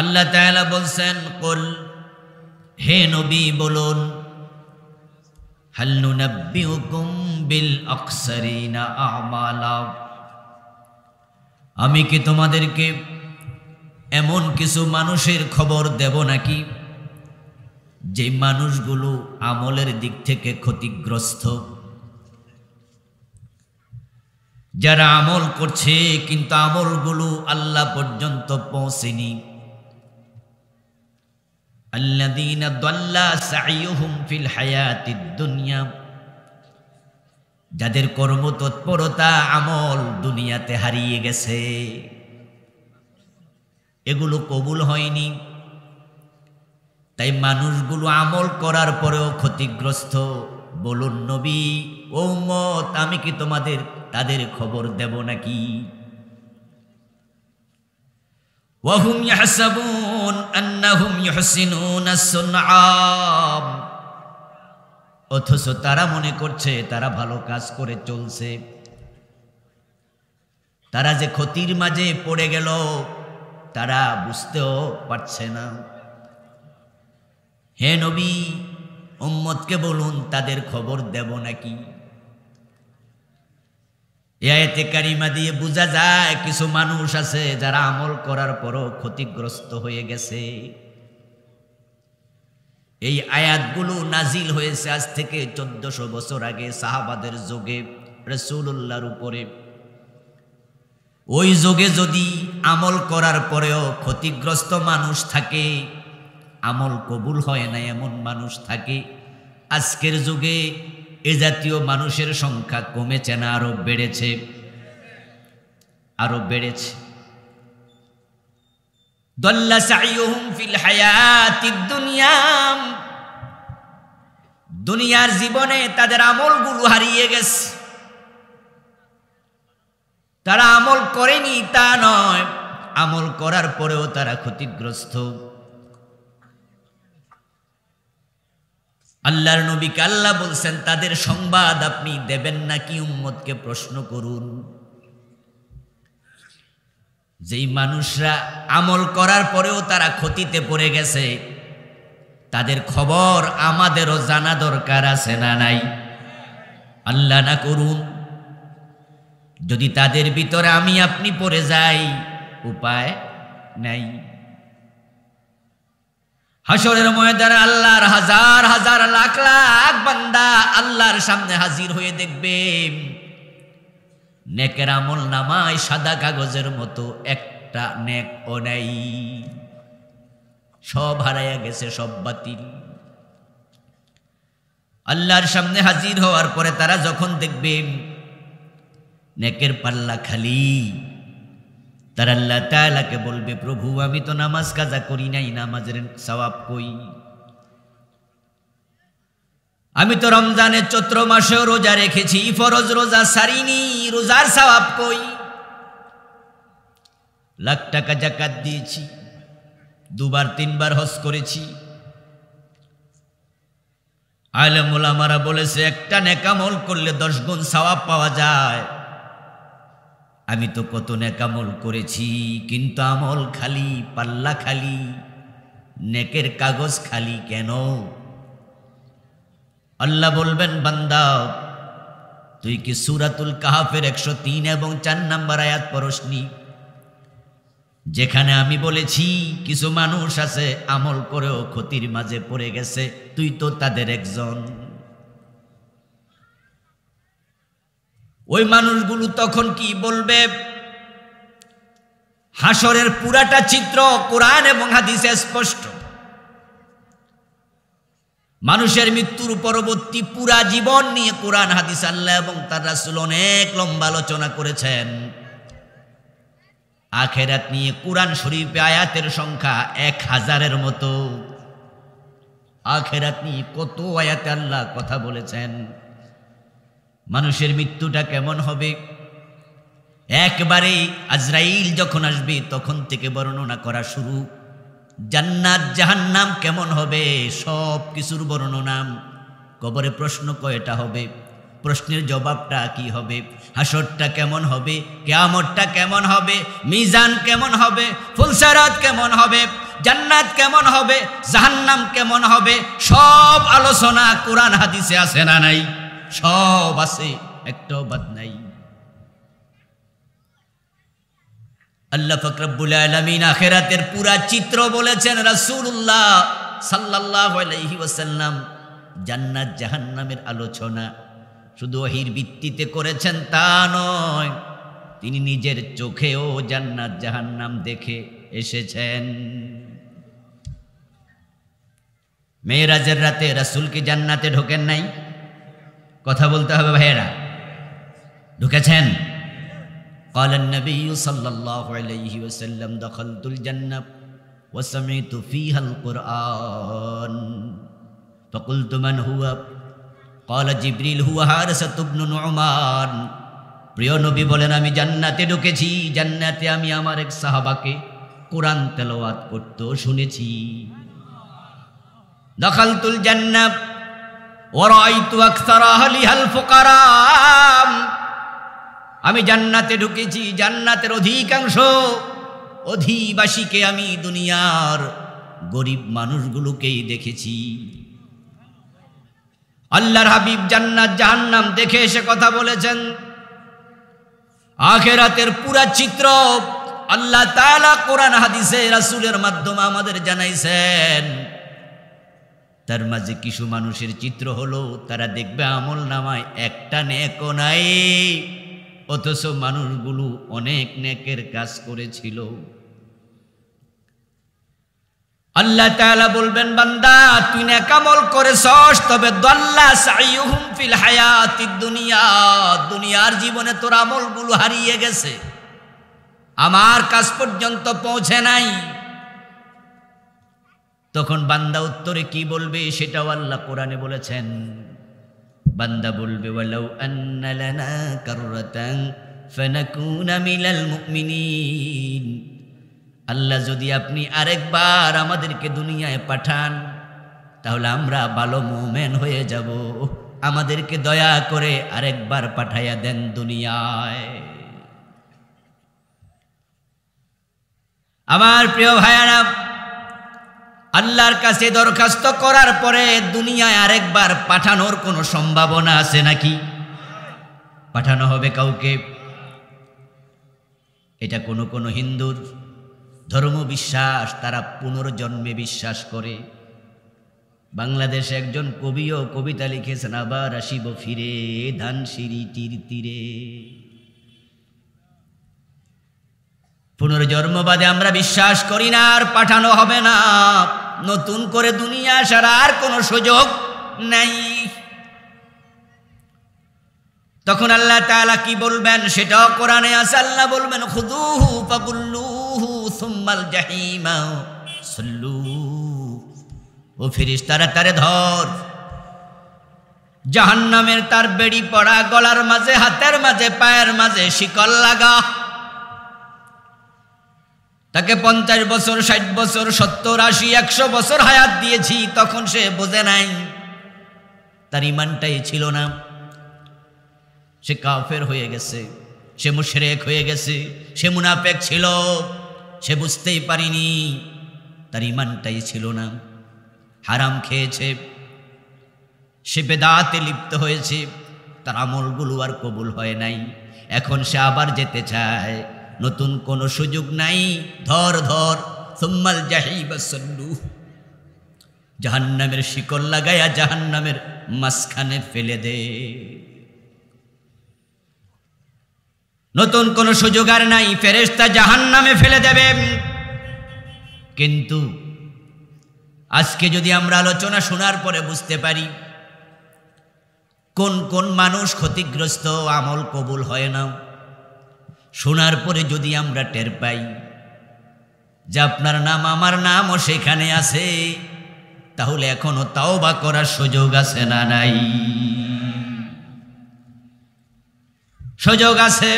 আল্লাহ তাআলা বলছেন কুল হে নবী বলুন হাল হুকুম বিল আকসারিনা আমালা আমি কি তোমাদেরকে এমন কিছু মানুষের খবর দেব নাকি যে মানুষগুলো আমলের দিক থেকে ক্ষতিগ্রস্ত যারা আমল করছে কিন্তু আমলগুলো আল্লাহ পর্যন্ত পৌঁছেনি দুনিয়া যাদের কর্ম তৎপরতা আমল দুনিয়াতে হারিয়ে গেছে এগুলো কবুল হয়নি তাই মানুষগুলো আমল করার পরেও ক্ষতিগ্রস্ত বলুন নবী ও মত আমি কি তোমাদের তাদের খবর দেব নাকি ওয়াহুম ইয়াহসাবুন আন্নাহুম ইউহসিনুনা সুনআম অথচ তারা মনে করছে তারা ভালো কাজ করে চলছে তারা যে ক্ষতির মাঝে পড়ে গেল তারা বুঝতেও পারছে না হে নবী উম্মদকে বলুন তাদের খবর দেব নাকি এতে কারিমা দিয়ে বোঝা যায় কিছু মানুষ আছে যারা আমল করার পরও ক্ষতিগ্রস্ত হয়ে গেছে এই আয়াতগুলো নাজিল হয়েছে আজ থেকে চোদ্দশো বছর আগে সাহাবাদের যোগে রসুল্লাহর উপরে ওই যোগে যদি আমল করার পরেও ক্ষতিগ্রস্ত মানুষ থাকে আমল কবুল হয় না এমন মানুষ থাকে আজকের যুগে এ জাতীয় মানুষের সংখ্যা কমেছে না আরো বেড়েছে আরো বেড়েছে দল্লা সাইয়ুহুম ফিল হায়াতিদ দুনিয়াম দুনিয়ার জীবনে তাদের আমলগুলো হারিয়ে গেছে তারা আমল করেনি তা নয় আমল করার পরেও তারা ক্ষতিগ্রস্ত আল্লাহর নবী আল্লাহ বলছেন তাদের সংবাদ আপনি দেবেন নাকি উম্মদকে প্রশ্ন করুন যেই মানুষরা আমল করার পরেও তারা ক্ষতিতে পড়ে গেছে তাদের খবর আমাদেরও জানা দরকার আছে না নাই আল্লাহ না করুন যদি তাদের ভিতরে আমি আপনি পড়ে যাই উপায় নাই হাসরের ময়দানে আল্লাহর হাজার হাজার লাখ লাখ বান্দা আল্লাহর সামনে হাজির হয়ে দেখবে নেকের আমল নামায় সাদা কাগজের মতো একটা নেক ও নেই সব হারাইয়া গেছে সব বাতিল আল্লাহর সামনে হাজির হওয়ার পরে তারা যখন দেখবে নেকের পাল্লা খালি তার আল্লাহ তালাকে বলবে প্রভু আমি তো নামাজ কাজা করি নাই নামাজের সবাব কই আমি তো রমজানের চৈত্র মাসেও রোজা রেখেছি ফরজ রোজা সারিনি রোজার সবাব কই লাখ টাকা জাকাত দিয়েছি দুবার তিনবার হস করেছি আলমুল আমারা বলেছে একটা নেকামল করলে দশ গুণ সওয়াব পাওয়া যায় আমি তো কত নেকামল করেছি কিন্তু আমল খালি পাল্লা খালি নেকের কাগজ খালি কেন আল্লাহ বলবেন বান্দা তুই কি সুরাতুল কাহাফের একশো তিন এবং চার নাম্বার আয়াত পরশনি যেখানে আমি বলেছি কিছু মানুষ আছে আমল করেও ক্ষতির মাঝে পড়ে গেছে তুই তো তাদের একজন ওই মানুষগুলো তখন কি বলবে হাসরের পুরাটা চিত্র কোরআন এবং হাদিসে স্পষ্ট মানুষের মৃত্যুর পরবর্তী পুরা জীবন নিয়ে কোরআন হাদিস আল্লাহ এবং তার রাসুল অনেক লম্বা আলোচনা করেছেন আখেরাত নিয়ে কোরআন শরীফে আয়াতের সংখ্যা এক হাজারের মতো আখেরাত নিয়ে কত আয়াতে আল্লাহ কথা বলেছেন মানুষের মৃত্যুটা কেমন হবে একবারেই আজরাইল যখন আসবে তখন থেকে বর্ণনা করা শুরু জান্নাত জাহান্নাম কেমন হবে সব কিছুর বর্ণনাম কবরে প্রশ্ন কয়টা হবে প্রশ্নের জবাবটা কি হবে হাসরটা কেমন হবে কেয়ামতটা কেমন হবে মিজান কেমন হবে ফুলসারাত কেমন হবে জান্নাত কেমন হবে জাহান্নাম কেমন হবে সব আলোচনা কোরআন হাদিসে আসে না নাই সব আছে একটাও বাদ নাই আল্লাহ ফকরবুল আলমিন আখেরাতের পুরা চিত্র বলেছেন রাসুল্লাহ সাল্লাহ আলহি ওসাল্লাম জান্নাত জাহান্নামের আলোচনা শুধু অহির ভিত্তিতে করেছেন তা নয় তিনি নিজের চোখেও জান্নাত জাহান্নাম দেখে এসেছেন মেয়েরাজের রাতে রাসুলকে জান্নাতে ঢোকেন নাই কথা বলতে হবে ভাইয়েরা ঢুকেছেন প্রিয় নবী বলেন আমি জান্নাতে ঢুকেছি জান্নাতে আমি আমার এক সাহাবাকে কোরআন তেলওয়াত করতো শুনেছি দখল তুল জান্নাব আমি জান্নাতে ঢুকেছি জান্নাতের অধিকাংশ অধিবাসীকে আমি দুনিয়ার গরিব মানুষগুলোকেই দেখেছি আল্লাহর হাবিব জান্নাত জাহান্নাম দেখে এসে কথা বলেছেন আখেরাতের পুরা চিত্র আল্লাহ তালা কোরআন হাদিসে রাসুলের মাধ্যমে আমাদের জানাইছেন তার মাঝে কিছু মানুষের চিত্র হলো তারা দেখবে আমল নামায় একটা নেকও নাই অথচ মানুষগুলো অনেক নেকের কাজ করেছিল আল্লাহ তাআলা বলবেন বান্দা তুই নেকামল করেছস তবে ফিল দুনিয়া দুনিয়ার জীবনে তোর আমলগুলো হারিয়ে গেছে আমার কাজ পর্যন্ত পৌঁছে নাই তখন বান্দা উত্তরে কি বলবে সেটাও আল্লাহ কোরআনে বলেছেন বান্দা বলবে আল্লাহ যদি আপনি আরেকবার আমাদেরকে দুনিয়ায় পাঠান তাহলে আমরা ভালো মোমেন হয়ে যাব আমাদেরকে দয়া করে আরেকবার পাঠাইয়া দেন দুনিয়ায় আমার প্রিয় ভাইয়ারা আল্লাহর কাছে দরখাস্ত করার পরে দুনিয়ায় আরেকবার পাঠানোর কোনো সম্ভাবনা আছে নাকি পাঠানো হবে কাউকে এটা কোনো কোনো হিন্দুর ধর্ম বিশ্বাস তারা পুনর্জন্মে বিশ্বাস করে বাংলাদেশে একজন কবিও কবিতা লিখেছেন আবার আসিব ফিরে সিঁড়ি তীর তীরে পুনর্জন্মবাদে আমরা বিশ্বাস করি না আর পাঠানো হবে না নতুন করে দুনিয়া আসার আর কোনো সুযোগ নাই তখন আল্লাহ তালা কি বলবেন সেটাও কোরআনে আছে আল্লাহ বলবেন ও ফিরিস তারা তারে ধর জাহান্নামের তার বেড়ি পড়া গলার মাঝে হাতের মাঝে পায়ের মাঝে শিকল লাগা তাকে পঞ্চাশ বছর ষাট বছর সত্তর আশি একশো বছর হায়াত দিয়েছি তখন সে বোঝে নাই তার ইমানটাই ছিল না সে কাফের হয়ে গেছে সে মুশরেক হয়ে গেছে সে মুনাফেক ছিল সে বুঝতেই পারিনি তার ইমানটাই ছিল না হারাম খেয়েছে সে বেদাতে লিপ্ত হয়েছে তার আমলগুলো আর কবুল হয় নাই এখন সে আবার যেতে চায় নতুন কোন সুযোগ নাই ধর ধর সোম্মাল জাহিবাসল্লু জাহান্নামের শিকল লাগায়া জাহান্নামের মাঝখানে ফেলে দে নতুন কোনো সুযোগ আর নাই ফেরেস্তা জাহান্নামে ফেলে দেবে কিন্তু আজকে যদি আমরা আলোচনা শোনার পরে বুঝতে পারি কোন কোন মানুষ ক্ষতিগ্রস্ত আমল কবুল হয় না শোনার পরে যদি আমরা টের পাই যে আপনার নাম আমার নামও সেখানে আছে তাহলে এখনও তাও বা করার সুযোগ আছে না নাই সুযোগ আছে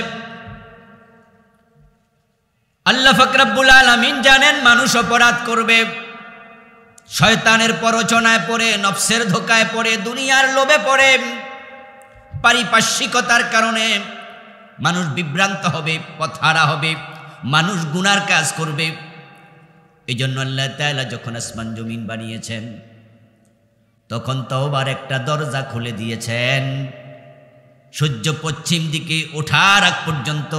আল্লাহ ফকরাবুল আলমিন জানেন মানুষ অপরাধ করবে শয়তানের পরচনায় পড়ে নফসের ধোকায় পড়ে দুনিয়ার লোভে পড়ে পারিপার্শ্বিকতার কারণে মানুষ বিভ্রান্ত হবে পথহারা হবে মানুষ গুনার কাজ করবে এই জন্য আল্লাহ তালা যখন আসমান জমিন বানিয়েছেন তখন তওবার একটা দরজা খুলে দিয়েছেন সূর্য পশ্চিম দিকে ওঠার আগ পর্যন্ত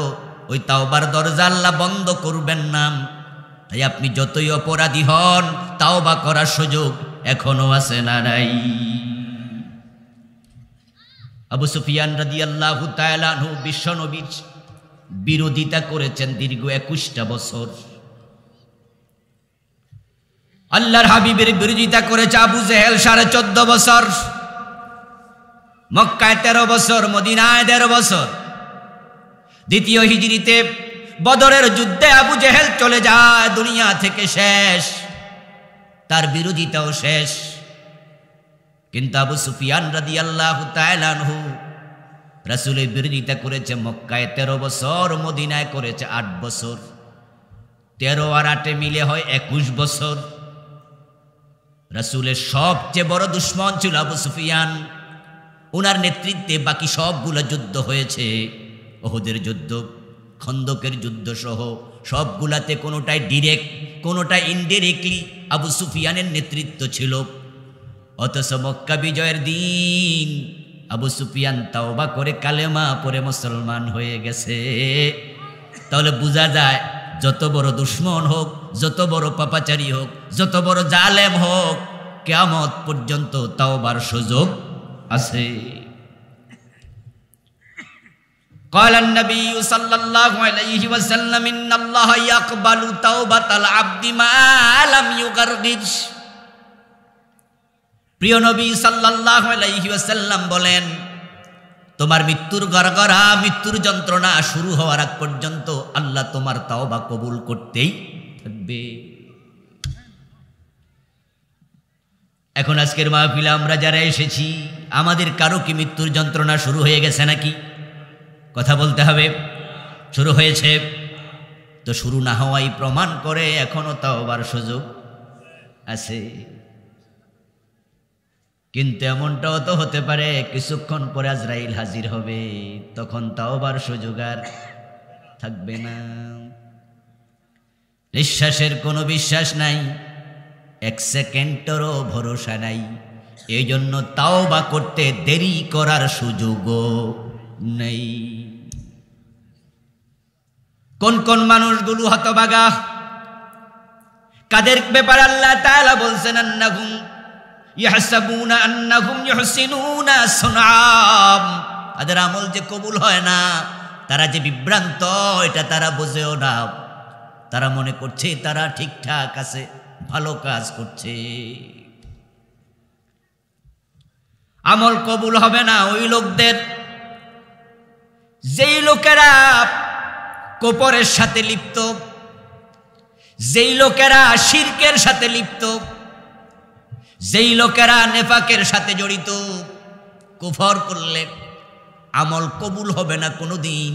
ওই তাওবার দরজা আল্লাহ বন্ধ করবেন না তাই আপনি যতই অপরাধী হন তাওবা করার সুযোগ এখনো আসে না নাই আবু সুফিয়ান রাদিয়াল্লাহু তায়ালাহু বিশ্বনবীর বিরোধিতা করেছেন দীর্ঘ একুশটা বছর আল্লাহর হাবিবের বিরোধিতা করেছে আবু জেহেল সাড়ে চোদ্দ বছর মক্কায় তেরো বছর মদিনায় দেড় বছর দ্বিতীয় হিজড়িতে বদরের যুদ্ধে আবু জেহেল চলে যায় দুনিয়া থেকে শেষ তার বিরোধিতাও শেষ কিন্তু আবু সুফিয়ান রাদি আল্লাহ তাইলানহু রাসুলের বিরোধিতা করেছে মক্কায় তেরো বছর মদিনায় করেছে আট বছর তেরো আর আটে মিলে হয় একুশ বছর রাসুলের সবচেয়ে বড় দুশ্মন ছিল আবু সুফিয়ান ওনার নেতৃত্বে বাকি সবগুলো যুদ্ধ হয়েছে ওহদের যুদ্ধ খন্দকের যুদ্ধ সহ সবগুলাতে কোনোটায় ডিরেক্ট কোনোটায় ইনডিরেক্টলি আবু সুফিয়ানের নেতৃত্ব ছিল অথচ মক্কা বিজয়ের দিন আবু সুফিয়ান তাওবা করে কালেমা পরে মুসলমান হয়ে গেছে তাহলে বোঝা যায় যত বড় দুশ্মন হোক যত বড় পাপাচারী হোক যত বড় জালেম হোক কেমত পর্যন্ত তাওবার সুযোগ আছে قال النبي صلى الله عليه وسلم إن الله يقبل توبة العبد ما لم يغرغش প্রিয় নবী সাল্লাহ্লাম বলেন তোমার মৃত্যুর গড়গড়া মৃত্যুর যন্ত্রণা শুরু হওয়ার আগ পর্যন্ত আল্লাহ তোমার তাওবা কবুল করতেই থাকবে এখন আজকের মাহফিলা আমরা যারা এসেছি আমাদের কারো কি মৃত্যুর যন্ত্রণা শুরু হয়ে গেছে নাকি কথা বলতে হবে শুরু হয়েছে তো শুরু না হওয়াই প্রমাণ করে এখনও তাওবার সুযোগ আছে কিন্তু এমনটাও তো হতে পারে কিছুক্ষণ পরে আজরাইল হাজির হবে তখন তাও বার সুযোগ আর থাকবে না নিঃশ্বাসের কোনো বিশ্বাস নাই এক সেকেন্ডেরও ভরসা নাই এই জন্য তাও বা করতে দেরি করার সুযোগও নেই কোন কোন মানুষগুলো হতবাগা কাদের ব্যাপারে আল্লাহ তাআলা বলছেন আন্না يحسبون أنهم يحسنون صنعا তাদের আমল যে কবুল হয় না তারা যে বিভ্রান্ত এটা তারা বোঝেও না তারা মনে করছে তারা ঠিকঠাক আছে ভালো কাজ করছে আমল কবুল হবে না ওই লোকদের যেই লোকেরা কোপরের সাথে লিপ্ত যেই লোকেরা শির্কের সাথে লিপ্ত যেই লোকেরা নেফাকের সাথে জড়িত কুফর করলে আমল কবুল হবে না কোনো দিন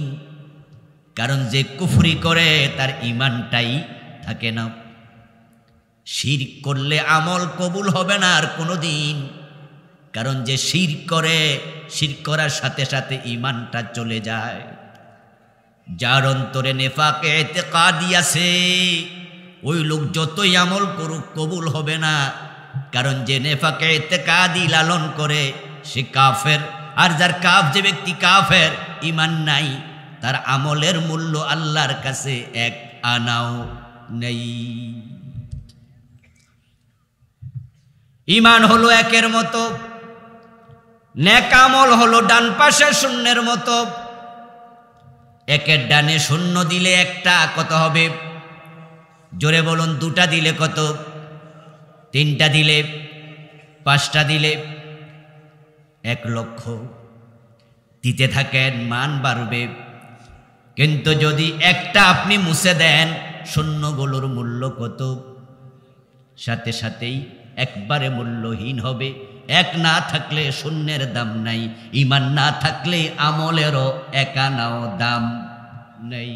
কারণ যে কুফরি করে তার ইমানটাই থাকে না শির করলে আমল কবুল হবে না আর কোনো দিন কারণ যে শির করে শির করার সাথে সাথে ইমানটা চলে যায় যার অন্তরে নেফাকে এতে কাদিয়াছে ওই লোক যতই আমল করুক কবুল হবে না কারণ যে নেফাকে এতেকাদি লালন করে সে কাফের আর যার কাফ যে ব্যক্তি কাফের ইমান নাই তার আমলের মূল্য আল্লাহর কাছে এক আনাও নেই ইমান হলো একের মতো নেকামল হলো ডান পাশে শূন্যের মতো একের ডানে শূন্য দিলে একটা কত হবে জোরে বলুন দুটা দিলে কত তিনটা দিলে পাঁচটা দিলে এক লক্ষ দিতে থাকেন মান বাড়বে কিন্তু যদি একটা আপনি মুছে দেন শূন্যগুলোর মূল্য কত সাথে সাথেই একবারে মূল্যহীন হবে এক না থাকলে শূন্যের দাম নাই ইমান না থাকলে আমলেরও একানাও দাম নেই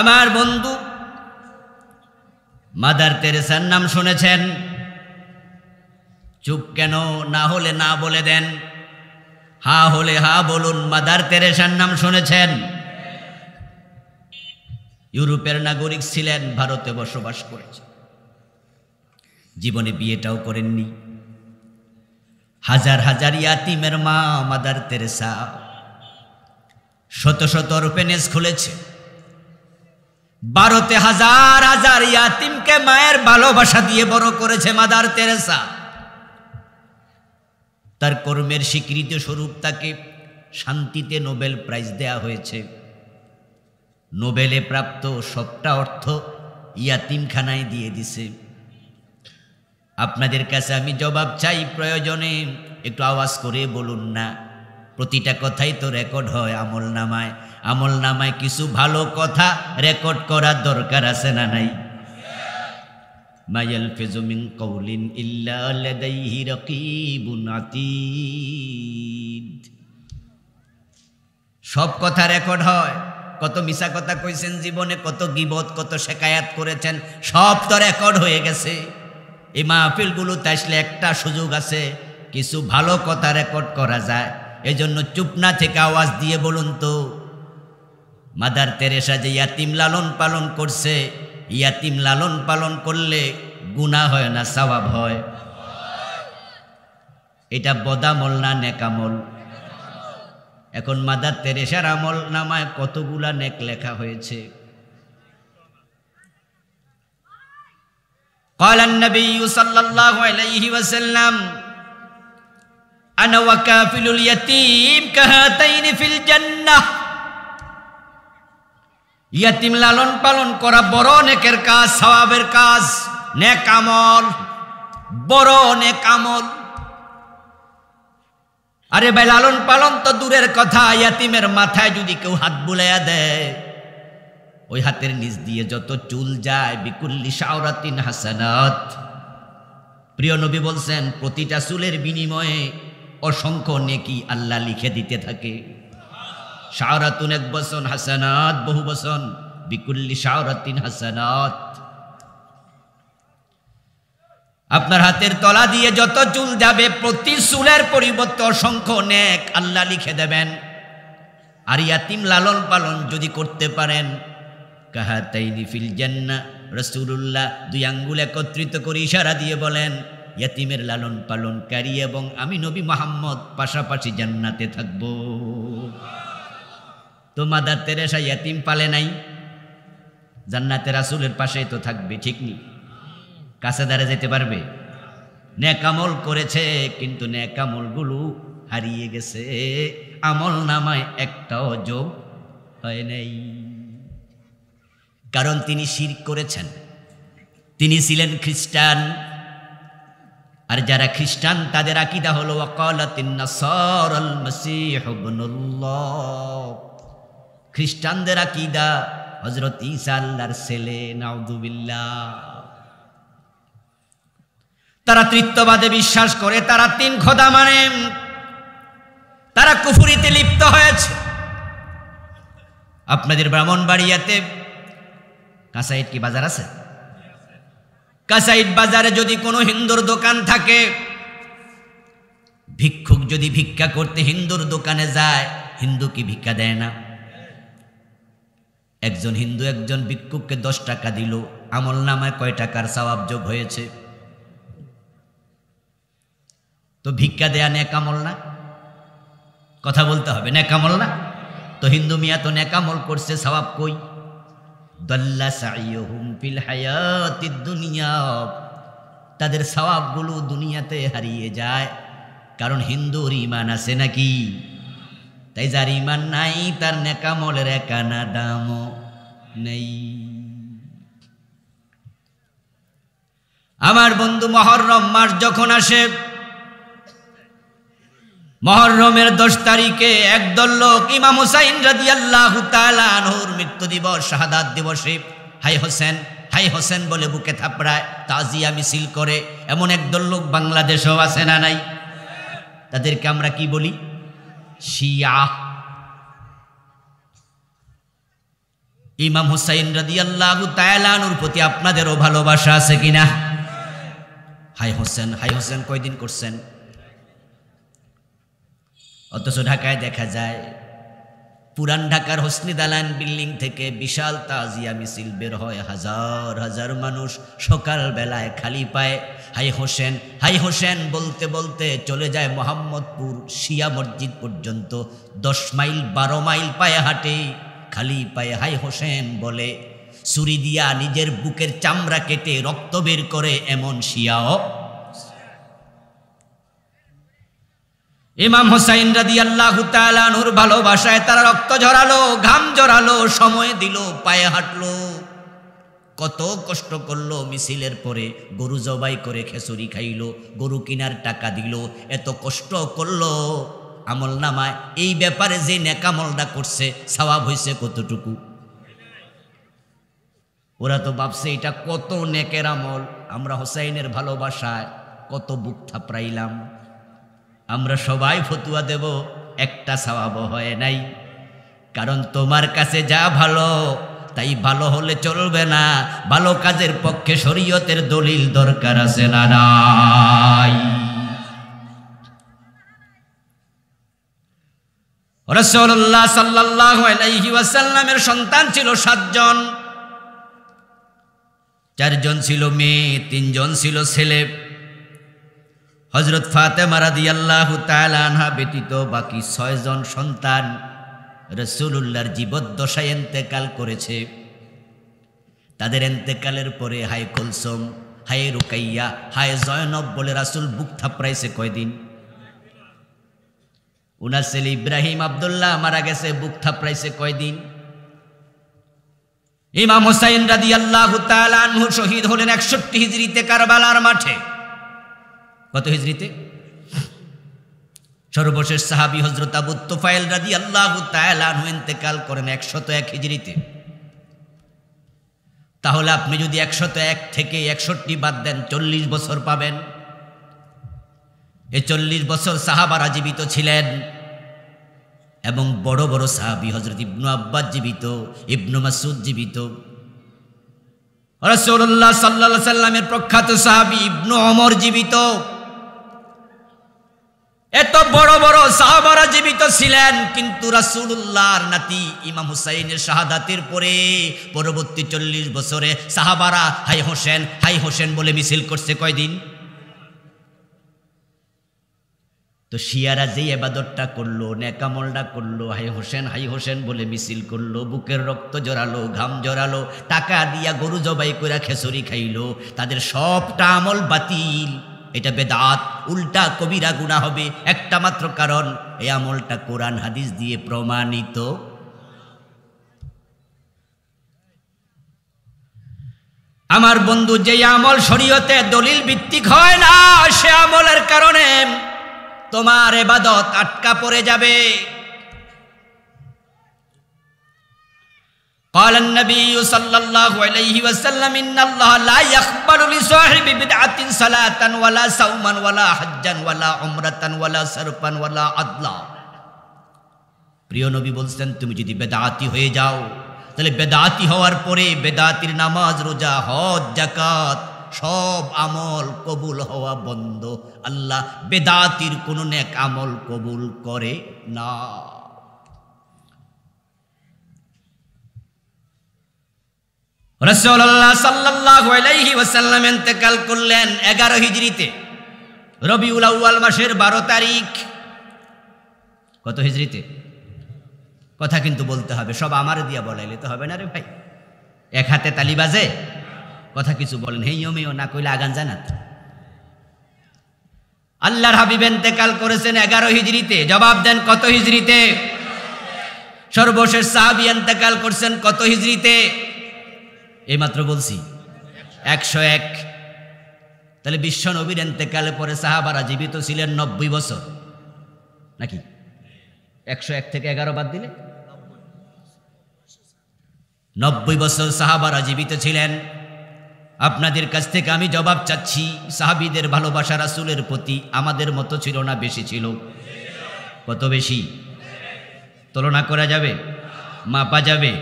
আমার বন্ধু মাদার তেরেসার নাম শুনেছেন চুপ কেন না হলে না বলে দেন হা হলে হা বলুন মাদার তেরেসার নাম শুনেছেন ইউরোপের নাগরিক ছিলেন ভারতে বসবাস করেছেন জীবনে বিয়েটাও করেননি হাজার হাজার ইয়াতিমের মা মাদার তেরেসা শত শত অর্পেনেস খুলেছে বারোতে হাজার হাজার ইয়াতিমকে মায়ের ভালোবাসা দিয়ে বড় করেছে মাদার তেরেসা তার কর্মের স্বীকৃতি স্বরূপ তাকে শান্তিতে নোবেল প্রাইজ দেয়া হয়েছে নোবেলে প্রাপ্ত সবটা অর্থ ইয়াতিমখানায় দিয়ে দিছে আপনাদের কাছে আমি জবাব চাই প্রয়োজনে একটু আওয়াজ করে বলুন না প্রতিটা কথাই তো রেকর্ড হয় আমল নামায় আমল নামায় কিছু ভালো কথা রেকর্ড করার দরকার আছে না নাই মায়াল ফেজুমিন কৌলিন ইল্লাহি সব কথা রেকর্ড হয় কত মিশা কথা কইছেন জীবনে কত গিবত কত শেকায়াত করেছেন সব তো রেকর্ড হয়ে গেছে এই মাহফিলগুলোতে আসলে একটা সুযোগ আছে কিছু ভালো কথা রেকর্ড করা যায় এজন্য চুপ না থেকে আওয়াজ দিয়ে বলুন তো মাদার তেরেসা যে ইয়াতিম লালন পালন করছে ইয়াতিম লালন পালন করলে গুণা হয় না স্বভাব হয় এটা বদামল না নেকামল এখন মাদার তেরেসার আমল নামায় কতগুলা নেক লেখা হয়েছে قال النبي صلى الله عليه وسلم أنا وكافل اليتيم كهاتين في ইয়াতিম লালন পালন করা বড় অনেকের কাজ স্বভাবের কাজ নেক আমল বড় অনেক আমল আরে ভাই লালন পালন তো দূরের কথা ইয়াতিমের মাথায় যদি কেউ হাত বুলাইয়া দেয় ওই হাতের নিচ দিয়ে যত চুল যায় বিকুল্লি সাউরাতিন হাসানাত প্রিয় নবী বলছেন প্রতিটা চুলের বিনিময়ে অসংখ্য নেকি আল্লাহ লিখে দিতে থাকে শাহরাতুন এক বসন হাসানাত বহু বসন বিকুল্লি শাহরাতিন হাসানাত আপনার হাতের তলা দিয়ে যত চুল যাবে প্রতি চুলের পরিবর্তে অসংখ্য নেক আল্লাহ লিখে দেবেন আর ইয়াতিম লালন পালন যদি করতে পারেন কাহাতাইনি ফিল জান্না রসুল্লাহ দুই আঙ্গুল একত্রিত করে ইশারা দিয়ে বলেন ইয়াতিমের লালন পালনকারী এবং আমি নবী মোহাম্মদ পাশাপাশি জান্নাতে থাকবো তো মাদার তেরেসা ইয়াতিম পালে নাই জান্নাতের রাসুলের পাশে তো থাকবে ঠিক নি কাছে দাঁড়ে যেতে পারবে ন্যাকামল করেছে কিন্তু ন্যাকামলগুলো হারিয়ে গেছে আমল নামায় একটাও যোগ হয় নাই কারণ তিনি শির করেছেন তিনি ছিলেন খ্রিস্টান আর যারা খ্রিস্টান তাদের আকিদা হলো অকালাতিন্না সরল মসিহ খ্রিস্টানদের আকিদা হজরত ইসা আল্লাহর ছেলে নাউদুবিল্লা তারা তৃত্ববাদে বিশ্বাস করে তারা তিন খোদা মানে তারা কুফুরিতে লিপ্ত হয়েছে আপনাদের ব্রাহ্মণবাড়িয়াতে কাঁসাইট কি বাজার আছে কাঁসাইট বাজারে যদি কোনো হিন্দুর দোকান থাকে ভিক্ষুক যদি ভিক্ষা করতে হিন্দুর দোকানে যায় হিন্দু কি ভিক্ষা দেয় না একজন হিন্দু একজন ভিক্ষুককে দশ টাকা দিল আমল নামায় কয় টাকার সবাব যোগ হয়েছে তো ভিক্ষা দেয়া ন্যাকামল না কথা বলতে হবে ন্যাকামল না তো হিন্দু মিয়া তো ন্যাকামল করছে সবাব কই ফিল দুনিয়া তাদের সবাবগুলো দুনিয়াতে হারিয়ে যায় কারণ হিন্দুর ইমান আছে নাকি তাই যার ইমান নাই তার নেকামলের একানা দামও নেই আমার বন্ধু মহরম মাস যখন আসে মহরমের দশ তারিখে একদল লোক ইমাম হুসাইন রাজি আল্লাহ তালানহুর মৃত্যু দিবস শাহাদাত দিবসে হাই হোসেন হাই হোসেন বলে বুকে থাপড়ায় তাজিয়া মিছিল করে এমন একদল লোক বাংলাদেশেও আছে না নাই তাদেরকে আমরা কি বলি শিয়া ইমাম হুসাইন রাদি আল্লাহ তায়ালানুর প্রতি আপনাদেরও ভালোবাসা আছে কিনা হাই হোসেন হাই হোসেন কয়দিন করছেন অথচ ঢাকায় দেখা যায় পুরান ঢাকার হোসনি দালান বিল্ডিং থেকে বিশাল তাজিয়া মিছিল বের হয় হাজার হাজার মানুষ সকালবেলায় খালি পায় হাই হোসেন হাই হোসেন বলতে বলতে চলে যায় মোহাম্মদপুর শিয়া মসজিদ পর্যন্ত দশ মাইল বারো মাইল পায়ে হাঁটে খালি পায়ে হাই হোসেন বলে ছুরি দিয়া নিজের বুকের চামড়া কেটে রক্ত বের করে এমন শিয়াও ইমাম হোসাইন রাদি আল্লাহ তালানুর ভালোবাসায় তারা রক্ত ঝরালো ঘাম জড়ালো সময় দিল পায়ে হাঁটলো কত কষ্ট করলো মিছিলের পরে গরু জবাই করে খেসুরি খাইলো গরু কিনার টাকা দিল এত কষ্ট করলো আমল নামায় এই ব্যাপারে যে নেকামলটা করছে স্বভাব হয়েছে কতটুকু ওরা তো ভাবছে এটা কত নেকের আমল আমরা হোসাইনের ভালোবাসায় কত বুক থাপড়াইলাম আমরা সবাই ফতুয়া দেব একটা স্বভাব হয় নাই কারণ তোমার কাছে যা ভালো তাই ভালো হলে চলবে না ভালো কাজের পক্ষে শরীয়তের দলিল দরকার আছে না নাই সন্তান ছিল সাতজন চারজন ছিল মেয়ে তিনজন ছিল ছেলে হজরত ফাতেমা রাদিয়াল্লাহু আল্লাহ আনহা ব্যতীত বাকি ছয়জন সন্তান রসুলুল্লাহর জীবদ্দশায় এন্তেকাল করেছে তাদের এন্তেকালের পরে হায় কলসম হায় রুকাইয়া হায় জয়নব বলে রাসুল বুক থাপড়াইছে কয়দিন উনার ছেলে ইব্রাহিম আবদুল্লাহ মারা গেছে বুক থাপড়াইছে কয়দিন ইমাম হোসাইন রাদি আল্লাহ আনহু শহীদ হলেন একষট্টি হিজড়িতে কারবালার মাঠে কত হিজড়িতে সর্বশেষ সাহাবি হজরত আবু তোফাইল রাজি আল্লাহ তায়ালানহু ইন্তেকাল করেন একশত এক হিজড়িতে তাহলে আপনি যদি একশত এক থেকে একষট্টি বাদ দেন চল্লিশ বছর পাবেন এ চল্লিশ বছর সাহাবারা জীবিত ছিলেন এবং বড় বড় সাহাবি হজরত ইবনু আব্বাস জীবিত ইবনু মাসুদ জীবিত রসৌল্লাহ সাল্লা সাল্লামের প্রখ্যাত সাহাবি ইবনু অমর জীবিত এত বড় বড় সাহাবারা জীবিত ছিলেন কিন্তু রাসুল্লাহর নাতি ইমাম হুসাইনের শাহাদাতের পরে পরবর্তী চল্লিশ বছরে সাহাবারা হাই হোসেন হাই হোসেন বলে মিছিল করছে কয়দিন তো শিয়ারা যেই এবাদতটা করলো নেকামলটা করলো হাই হোসেন হাই হোসেন বলে মিছিল করলো বুকের রক্ত জড়ালো ঘাম জড়ালো টাকা দিয়া গরু জবাই করে খেসুরি খাইলো তাদের সবটা আমল বাতিল এটা বেদাত উল্টা কবিরা গুণা হবে একটা মাত্র কারণ এই আমলটা কোরআন হাদিস দিয়ে প্রমাণিত আমার বন্ধু যে আমল শরীয়তে দলিল ভিত্তিক হয় না সে আমলের কারণে তোমার এবাদত আটকা পড়ে যাবে قال النبي صلى الله عليه وسلم إن الله لا يقبل لصاحب بدعة صلاة ولا صوما ولا حجا ولا عمرة ولا صرفا ولا عدلا প্রিয় নবী বলছেন তুমি যদি বেদাতি হয়ে যাও তাহলে বেদাতি হওয়ার পরে বেদাতির নামাজ রোজা হজ জাকাত সব আমল কবুল হওয়া বন্ধ আল্লাহ বেদাতির কোনো নেক আমল কবুল করে না রসল্লাহ সাল্লাহ আলাইহি ওয়াসাল্লাম এতেকাল করলেন এগারো হিজড়িতে রবি আউ্য়াল মাসের বারো তারিখ কত হিজড়িতে কথা কিন্তু বলতে হবে সব আমার দিয়া বলাইলে তো হবে না রে ভাই এক হাতে তালি বাজে কথা কিছু বলেন হেই মেয়েও না কইলে আগান যায় আল্লাহর হাবিব এতেকাল করেছেন এগারো হিজড়িতে জবাব দেন কত হিজড়িতে সর্বশেষ সাহাবি এতেকাল করছেন কত হিজড়িতে এইমাত্র বলছি একশো এক তাহলে বিশ্ব নবীর এতেকালে পরে সাহাবারা জীবিত ছিলেন নব্বই বছর নাকি একশো এক থেকে এগারো বাদ দিলে নব্বই বছর সাহাবারা জীবিত ছিলেন আপনাদের কাছ থেকে আমি জবাব চাচ্ছি সাহাবিদের ভালোবাসা রাসুলের প্রতি আমাদের মতো ছিল না বেশি ছিল কত বেশি তুলনা করা যাবে মাপা যাবে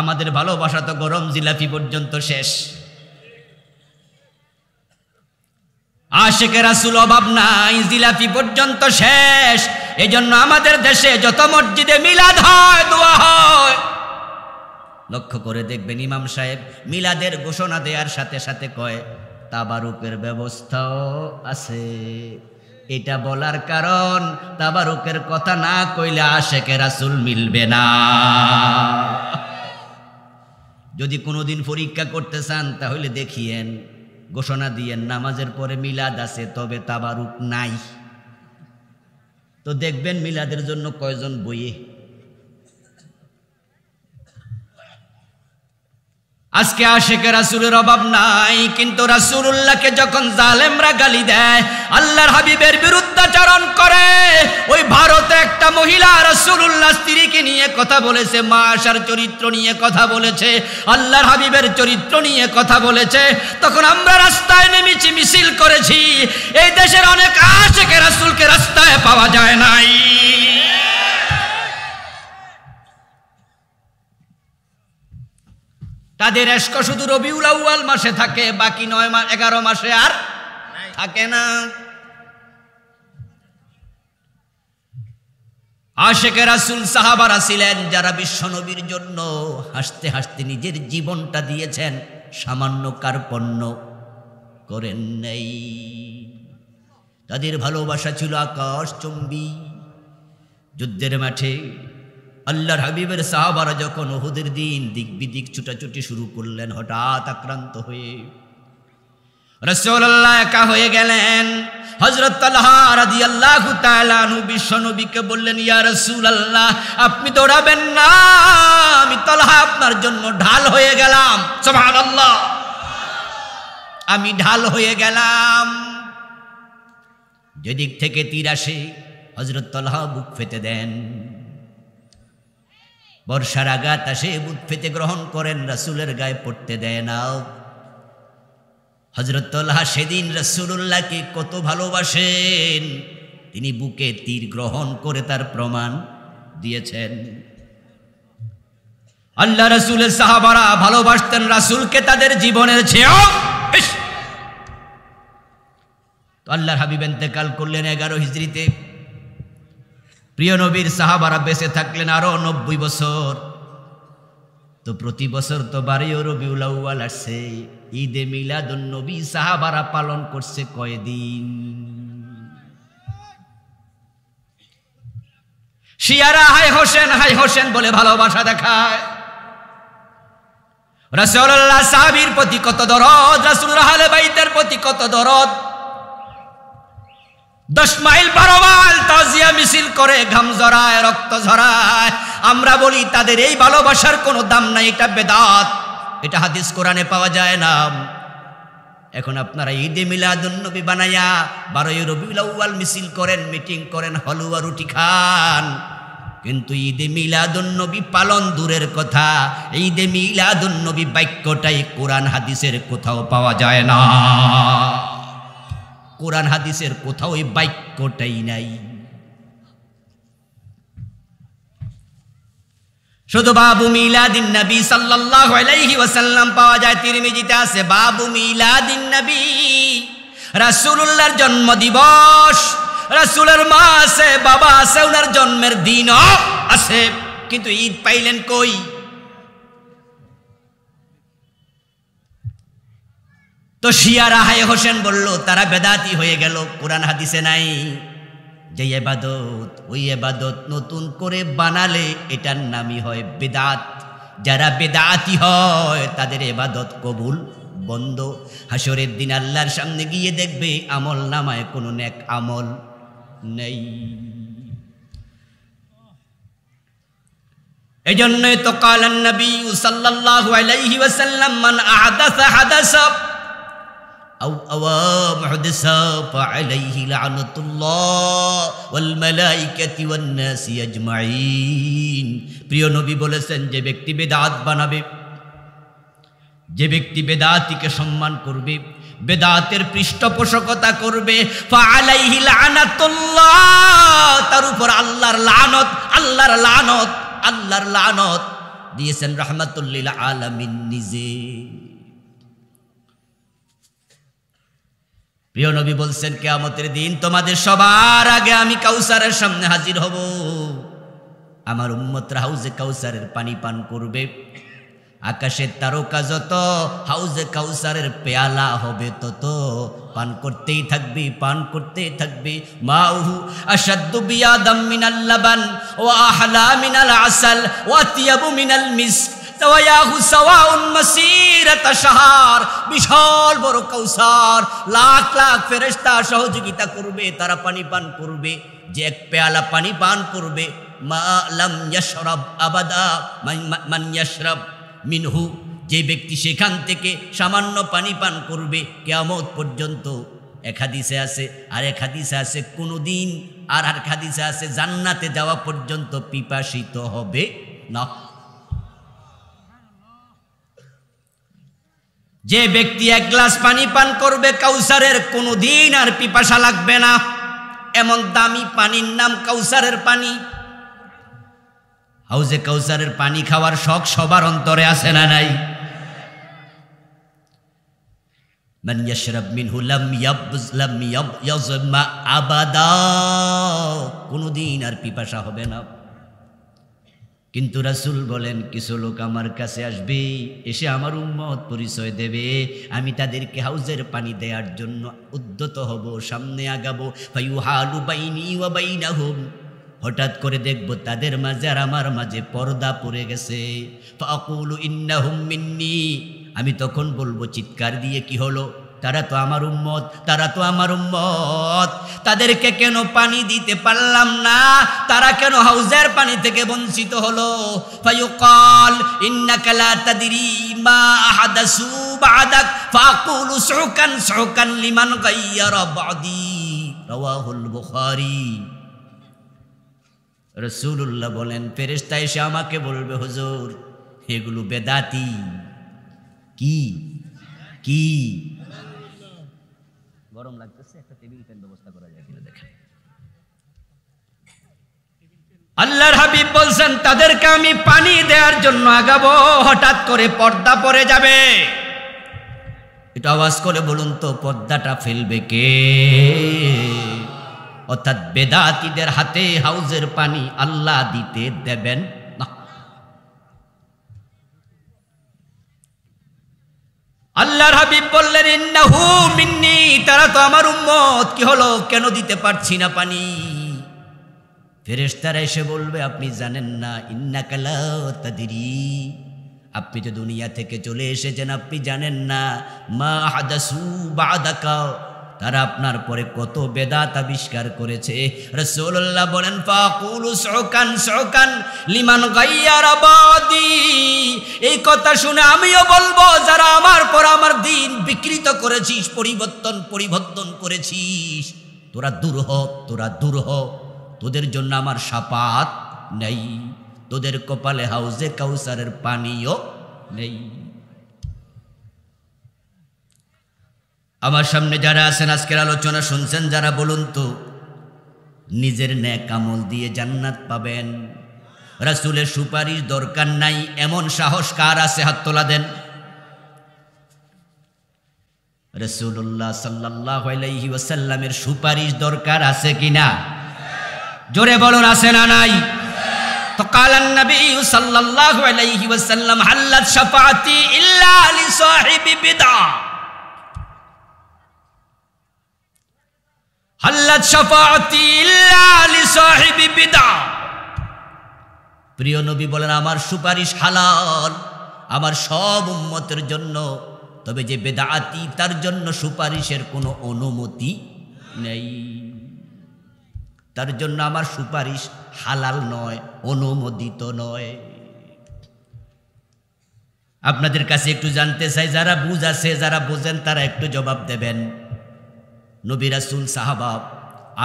আমাদের ভালোবাসা তো গরম জিলাপি পর্যন্ত শেষ আশেকের আসুল অভাব নাই জিলাপি পর্যন্ত শেষ এজন্য আমাদের দেশে যত মসজিদে মিলাদ হয় দোয়া হয় লক্ষ্য করে দেখবেন ইমাম সাহেব মিলাদের ঘোষণা দেওয়ার সাথে সাথে কয় তাবারুকের ব্যবস্থাও আছে এটা বলার কারণ তাবারুকের কথা না কইলে আশেকের আসুল মিলবে না যদি কোনো দিন পরীক্ষা করতে চান তাহলে দেখিয়েন ঘোষণা দিয়েন নামাজের পরে মিলাদ আছে তবে তাবারুক নাই তো দেখবেন মিলাদের জন্য কয়জন বইয়ে আজকে আশেকে রাসুলের অভাব নাই কিন্তু রাসুল্লাহকে যখন জালেমরা গালি দেয় আল্লাহর হাবিবের বিরুদ্ধাচরণ করে ওই ভারতে একটা মহিলা রাসুল্লাহ স্ত্রীকে নিয়ে কথা বলেছে মা আসার চরিত্র নিয়ে কথা বলেছে আল্লাহর হাবিবের চরিত্র নিয়ে কথা বলেছে তখন আমরা রাস্তায় নেমেছি মিছিল করেছি এই দেশের অনেক আশেকে রাসুলকে রাস্তায় পাওয়া যায় নাই তাদের এসক শুধু রবিউল আউয়াল মাসে থাকে বাকি নয় মাস এগারো মাসে আর থাকে না আশেকের আসুল সাহাবারা ছিলেন যারা বিশ্বনবীর জন্য হাসতে হাসতে নিজের জীবনটা দিয়েছেন সামান্য কার্পণ্য করেন নেই তাদের ভালোবাসা ছিল আকাশ চম্বি যুদ্ধের মাঠে আল্লাহর হাবিবের সাহাবারা যখন ওহুদের দিন দিক বিদিক ছুটাছুটি শুরু করলেন হঠাৎ আক্রান্ত হয়ে রসৌল্লাহ একা হয়ে গেলেন হজরত বিশ্ব নবীকে বললেন ইয়া রসুল আল্লাহ আপনি দৌড়াবেন না আমি তালহা আপনার জন্য ঢাল হয়ে গেলাম সভান আল্লাহ আমি ঢাল হয়ে গেলাম যেদিক থেকে তীর আসে হজরত তালহা বুক ফেতে দেন বর্ষার আঘাত আসে বুট পেতে গ্রহণ করেন রাসুলের গায়ে পড়তে দেয় নাও হজরতল্লাহ সেদিন রসুল্লাহকে কত ভালোবাসেন তিনি বুকে তীর গ্রহণ করে তার প্রমাণ দিয়েছেন আল্লাহ রসুল সাহাবারা ভালোবাসতেন রাসুলকে তাদের জীবনের ছেও তো আল্লাহর হাবিবেন্তে কাল করলেন এগারো হিজড়িতে প্রিয় নবীর সাহাবারা বেঁচে থাকলেন আরও নব্বই বছর তো প্রতি বছর তো বাড়িও রবিউল আউ্বাল আসছে ঈদে মিলাদুল নবী সাহাবারা পালন করছে কয়দিন শিয়ারা হাই হোসেন হাই হোসেন বলে ভালোবাসা দেখায় রাসূলুল্লাহ সাহাবীর প্রতি কত দরদ রাসূল রাহালে বাইতের প্রতি কত দরদ দশ মাইল মাইল তাজিয়া মিছিল করে ঘাম ঝরায় রক্ত ঝরায় আমরা বলি তাদের এই ভালোবাসার কোনো দাম নাই এটা বেদাত এটা হাদিস কোরআনে পাওয়া যায় না এখন আপনারা ঈদে মিলাদুন্নবী বানায়া বারোই রবিউল আউয়াল মিছিল করেন মিটিং করেন হলুয়া রুটি খান কিন্তু ঈদে মিলাদুন্নবী পালন দূরের কথা ঈদে মিলাদুন্নবী বাক্যটাই কোরআন হাদিসের কোথাও পাওয়া যায় না কোরআন হাদিসের কোথাও এই বাক্যটাই নাই শুধু বাবু মিলাদিন নবী সাল্লাল্লাহু আলাইহি ওয়াসাল্লাম পাওয়া যায় তিরমিজিতে আছে বাবু মিলাদিন নবী রাসূলুল্লাহর জন্ম দিবস রাসূলের মা আছে বাবা আছে ওনার জন্মের দিনও আছে কিন্তু ঈদ পাইলেন কই তো শিয়া রাহায় হোসেন বলল তারা বেদাতি হয়ে গেল কোরআন হাদিসে নাই যে এবাদত ওই এবাদত নতুন করে বানালে এটার নামই হয় বেদাত যারা বেদাতি হয় তাদের এবাদত কবুল বন্ধ হাসরের দিন আল্লাহর সামনে গিয়ে দেখবে আমল নামায় কোনো নেক আমল নেই এই জন্যই তো কালান নবী সাল্লাল্লাহু আলাইহি ওয়াসাল্লাম মান আহাদাসা হাদাসা أو أوام حدثا فعليه لعنة الله والملائكة والناس أجمعين প্রিয় নবী বলেছেন যে ব্যক্তি বেদাত বানাবে যে ব্যক্তি বেদাতিকে সম্মান করবে বেদাতের পৃষ্ঠপোষকতা করবে তার উপর আল্লাহর লানত আল্লাহর লানত আল্লাহর লানত দিয়েছেন রহমাতুল্লিল আলমিন নিজে প্রিয় নবী বলছেন কেয়ামতের দিন তোমাদের সবার আগে আমি কাউসারের সামনে হাজির হব আমার উম্মতরা হাউজে কাউসারের পানি পান করবে আকাশের তারকা যত হাউজে কাউসারের পেয়ালা হবে তত পান করতেই থাকবি পান করতেই থাকবি মাউহু আশাদ্দু বিয়াদাম মিনাল লাবান ওয়া আহলা মিনাল আসাল ওয়া তিয়াবু মিনাল মিস্ক বিশাল বড় কৌসার লাখ লাখ ফেরেস্তা সহযোগিতা করবে তারা পানি পান করবে যে এক পেয়ালা পানি পান করবে মা লাম ইয়াশরাব মিনহু যে ব্যক্তি সেখান থেকে সামান্য পানি পান করবে কেয়ামত পর্যন্ত এক হাদিসে আছে আর এক হাদিসে আছে কোনো আর আর হাদিসে আছে জান্নাতে যাওয়া পর্যন্ত পিপাসিত হবে না যে ব্যক্তি এক গ্লাস পানি পান করবে কাউসারের কোনো দিন আর পিপাসা লাগবে না এমন দামি পানির নাম কাউসারের পানি হাউজে কাউসারের পানি খাওয়ার শখ সবার অন্তরে আছে না নাই من يشرب منه لم يبز لم يظما ابدا কোনদিন আর পিপাসা হবে না কিন্তু রাসুল বলেন কিছু লোক আমার কাছে আসবে এসে আমার উম্মত পরিচয় দেবে আমি তাদেরকে হাউজের পানি দেওয়ার জন্য উদ্যত হব সামনে আগাবো ফাইউ হালু বাইনি ওয়া না হোম হঠাৎ করে দেখব তাদের মাঝে আর আমার মাঝে পর্দা পড়ে গেছে ইন্না আমি তখন বলবো চিৎকার দিয়ে কি হলো তারা তো আমার উম্মত তারা তো আমার উম্মত তাদেরকে কেন পানি দিতে পারলাম না তারা কেন হাউজের পানি থেকে বঞ্চিত হলো ফায়ুকাল ইন্নাকা লা তাদরি মা আহাদাসু বাদাক ফাকুলু সুকান সুকান লিমান গায়্যারা বাদি রাওয়াহুল বুখারী রসুল্লাহ বলেন ফেরেস্তা এসে আমাকে বলবে হুজুর এগুলো বেদাতি কি কি আল্লাহর হাবিব বলছেন তাদেরকে আমি পানি দেওয়ার জন্য আগাবো হঠাৎ করে পর্দা পড়ে যাবে এটা আওয়াজ করে বলুন তো পর্দাটা ফেলবে কে অর্থাৎ বেদাতিদের হাতে হাউজের পানি আল্লাহ দিতে দেবেন না আল্লাহর হাবিব বললেন হু মিন্নি তারা তো আমার উম্মত কি হলো কেন দিতে পারছি না পানি ফেরেস্তারা এসে বলবে আপনি জানেন না ইন্না কালা আপনি তো দুনিয়া থেকে চলে এসেছেন আপনি জানেন না মা হাদাসু বাদাকা তারা আপনার পরে কত বেদাত আবিষ্কার করেছে রসুল্লাহ বলেন ফাকুলু সকান সকান লিমান গাইয়ারাবাদি এই কথা শুনে আমিও বলবো যারা আমার পর আমার দিন বিকৃত করেছিস পরিবর্তন পরিবর্তন করেছিস তোরা দূর হ তোরা দূর হ তোদের জন্য আমার সাপাত নেই তোদের কপালে হাউজে কাউসারের পানিও নেই আমার সামনে যারা আছেন আজকের আলোচনা শুনছেন যারা বলুন তো নিজের ন্যাক আমল দিয়ে জান্নাত পাবেন রাসুলের সুপারিশ দরকার নাই এমন সাহস কার আছে হাত তোলা দেন রসুল্লাহ সাল্লাহ আলাইহি ওয়াসাল্লামের সুপারিশ দরকার আছে কিনা জোরে বলুন আসে না নাই তো ইল্লা প্রিয় নবী বলেন আমার সুপারিশ হালাল আমার সব উম্মতের জন্য তবে যে বেদাতি তার জন্য সুপারিশের কোনো অনুমতি নেই তার জন্য আমার সুপারিশ হালাল নয় অনুমোদিত নয় আপনাদের কাছে একটু জানতে চাই যারা বুঝ আছে যারা বোঝেন তারা একটু জবাব দেবেন নবী রাসুল সাহাবাব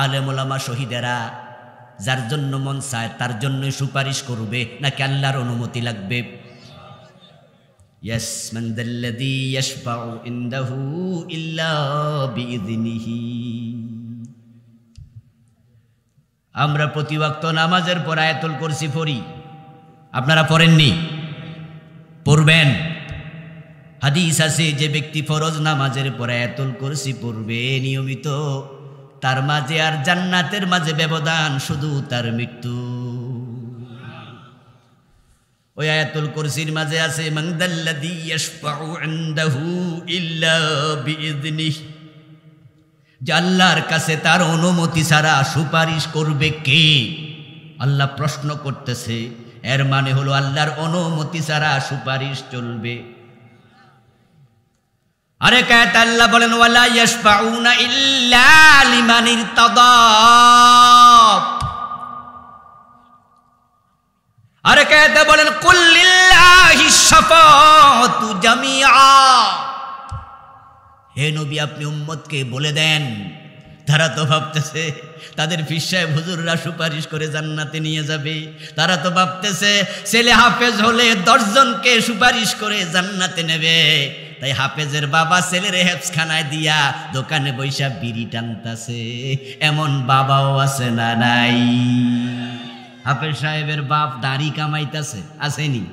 আলেমুলামা শহীদেরা যার জন্য মন চায় তার জন্যই সুপারিশ করবে না কেল্লার অনুমতি লাগবে ইল্লা বিইযনিহি আমরা প্রতিবক্ত নামাজের পর আয়াতুল করসি পড়ি আপনারা পড়েননি পড়বেন হাদিস আছে যে ব্যক্তি ফরজ নামাজের পর আয়াতুল করছি পড়বে নিয়মিত তার মাঝে আর জান্নাতের মাঝে ব্যবধান শুধু তার মৃত্যু ওই আয়াতুল কুরসির মাঝে আছে মংদাল্লাদি ইয়াশফাউ ইনদাহু ইল্লা বিইযনিহি যে আল্লাহর কাছে তার অনুমতি ছাড়া সুপারিশ করবে কে আল্লাহ প্রশ্ন করতেছে এর মানে হলো আল্লাহর অনুমতি ছাড়া সুপারিশ চলবে আরে কায়াত আল্লাহ বলেন ওয়ালা ইয়াশফাউনা ইল্লা লিমানির তাদাব আরে কায়াত বলেন কুল লিল্লাহি শাফাআতু জামিআ হে নবী আপনি উম্মতকে বলে দেন তারা তো ভাবতেছে তাদের ফিসায় হুজুররা সুপারিশ করে জান্নাতে নিয়ে যাবে তারা তো ভাবতেছে ছেলে হাফেজ হলে দশজনকে সুপারিশ করে জান্নাতে নেবে তাই হাফেজের বাবা ছেলের হেফসখানায় দিয়া দোকানে বৈশা বিড়ি টানতাছে এমন বাবাও আছে না নাই হাফেজ সাহেবের বাপ দাড়ি কামাইতাছে আসেনি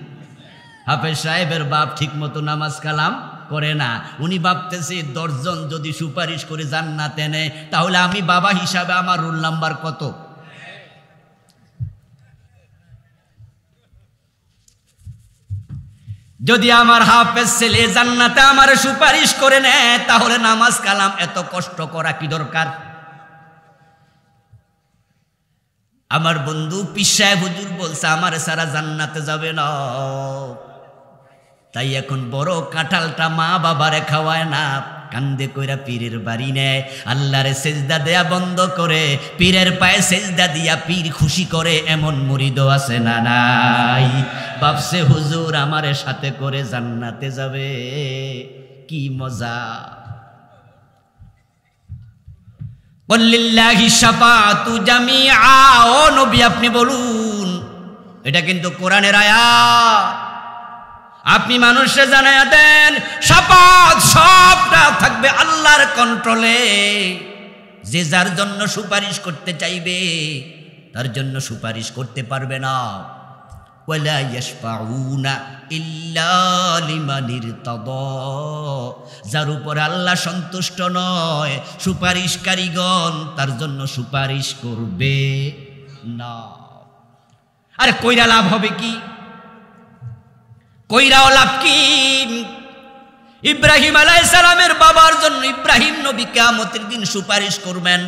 হাফেজ সাহেবের বাপ ঠিক মতো নামাজ কালাম করে না উনি ভাবতেছে দশজন যদি সুপারিশ করে জান্নাতে নেয় তাহলে আমি বাবা হিসাবে আমার রোল নাম্বার কত যদি আমার হাফেজ ছেলে জান্নাতে আমার সুপারিশ করে নেয় তাহলে নামাজ কালাম এত কষ্ট করা কি দরকার আমার বন্ধু পিসায় হুজুর বলছে আমার সারা জান্নাতে যাবে না তাই এখন বড় কাঁঠালটা মা বাবারে খাওয়ায় না কান্দে কইরা পীরের বাড়ি নেয় আল্লাহরে সেজদা দেয়া বন্ধ করে পীরের পায়ে সেজদা দিয়া পীর খুশি করে এমন মুরিদ আছে না নাই বাপসে হুজুর আমারে সাথে করে জান্নাতে যাবে কি মজা আপনি বলুন এটা কিন্তু কোরআনের আয়া আপনি মানুষে জানাইয়া দেন সাপাত সবটা থাকবে আল্লাহর কন্ট্রোলে যে যার জন্য সুপারিশ করতে চাইবে তার জন্য সুপারিশ করতে পারবে না যার উপর আল্লাহ সন্তুষ্ট নয় সুপারিশকারীগণ তার জন্য সুপারিশ করবে না আরে কইরা লাভ হবে কি কইরাও লাভ কি ইব্রাহিম সালামের বাবার জন্য ইব্রাহিম নবী কেয়ামতের দিন সুপারিশ করবেন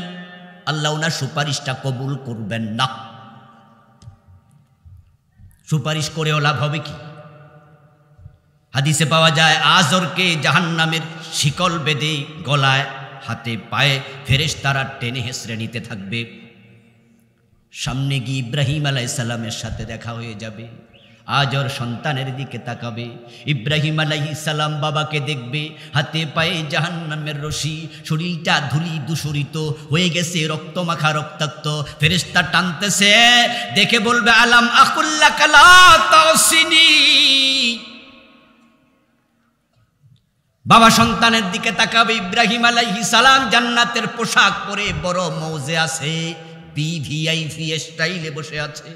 আল্লাহ ওনার সুপারিশটা কবুল করবেন না সুপারিশ করেও লাভ হবে কি হাদিসে পাওয়া যায় আজরকে জাহান্নামের শিকল বেঁধে গলায় হাতে পায়ে ফেরেস তারা টেনে হেসড়ে নিতে থাকবে সামনে গিয়ে ইব্রাহিম আলাইসাল্লামের সাথে দেখা হয়ে যাবে আজ ওর সন্তানের দিকে তাকাবে ইব্রাহিম আলাহি সালাম বাবাকে দেখবে হাতে পায়ে জাহান্নামের রশি শরীরটা ধুলি দূষরিত হয়ে গেছে রক্ত মাখা রক্তাক্ত ফেরেস্তা টানতেছে দেখে বলবে আলাম আকুল্লা কালা তসিনী বাবা সন্তানের দিকে তাকাবে ইব্রাহিম আলাইহি সালাম জান্নাতের পোশাক পরে বড় মৌজে আছে পি পিভিআইপি স্টাইলে বসে আছে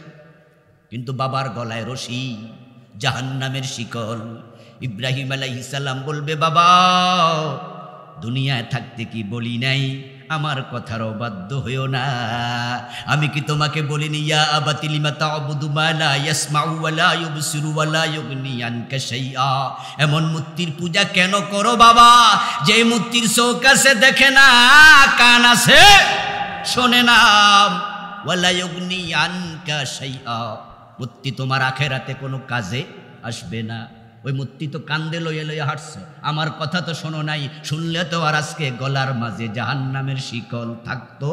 কিন্তু বাবার গলায় রশি জাহান্নামের শিকল ইব্রাহিম আলাইসাল্লাম বলবে বাবা দুনিয়ায় থাকতে কি বলি নাই আমার কথার অবাধ্য হইও না আমি কি তোমাকে বলিনি ইয়া আবাতি লিমাতা অবুদু মালা ইয়াসমাউ ওয়ালা শাইআ এমন মূর্তির পূজা কেন করো বাবা যে মূর্তির চোখ আছে দেখে না কান আছে শোনে না ওয়ালা ইউগনি আনকা শাইআ মূর্তি তোমার আখেরাতে কোনো কাজে আসবে না ওই মূর্তি তো কান্দে লইয়ে লইয়া হাঁটছে আমার কথা তো শোনো নাই শুনলে তো আর আজকে গলার মাঝে জাহান নামের শিকল থাকতো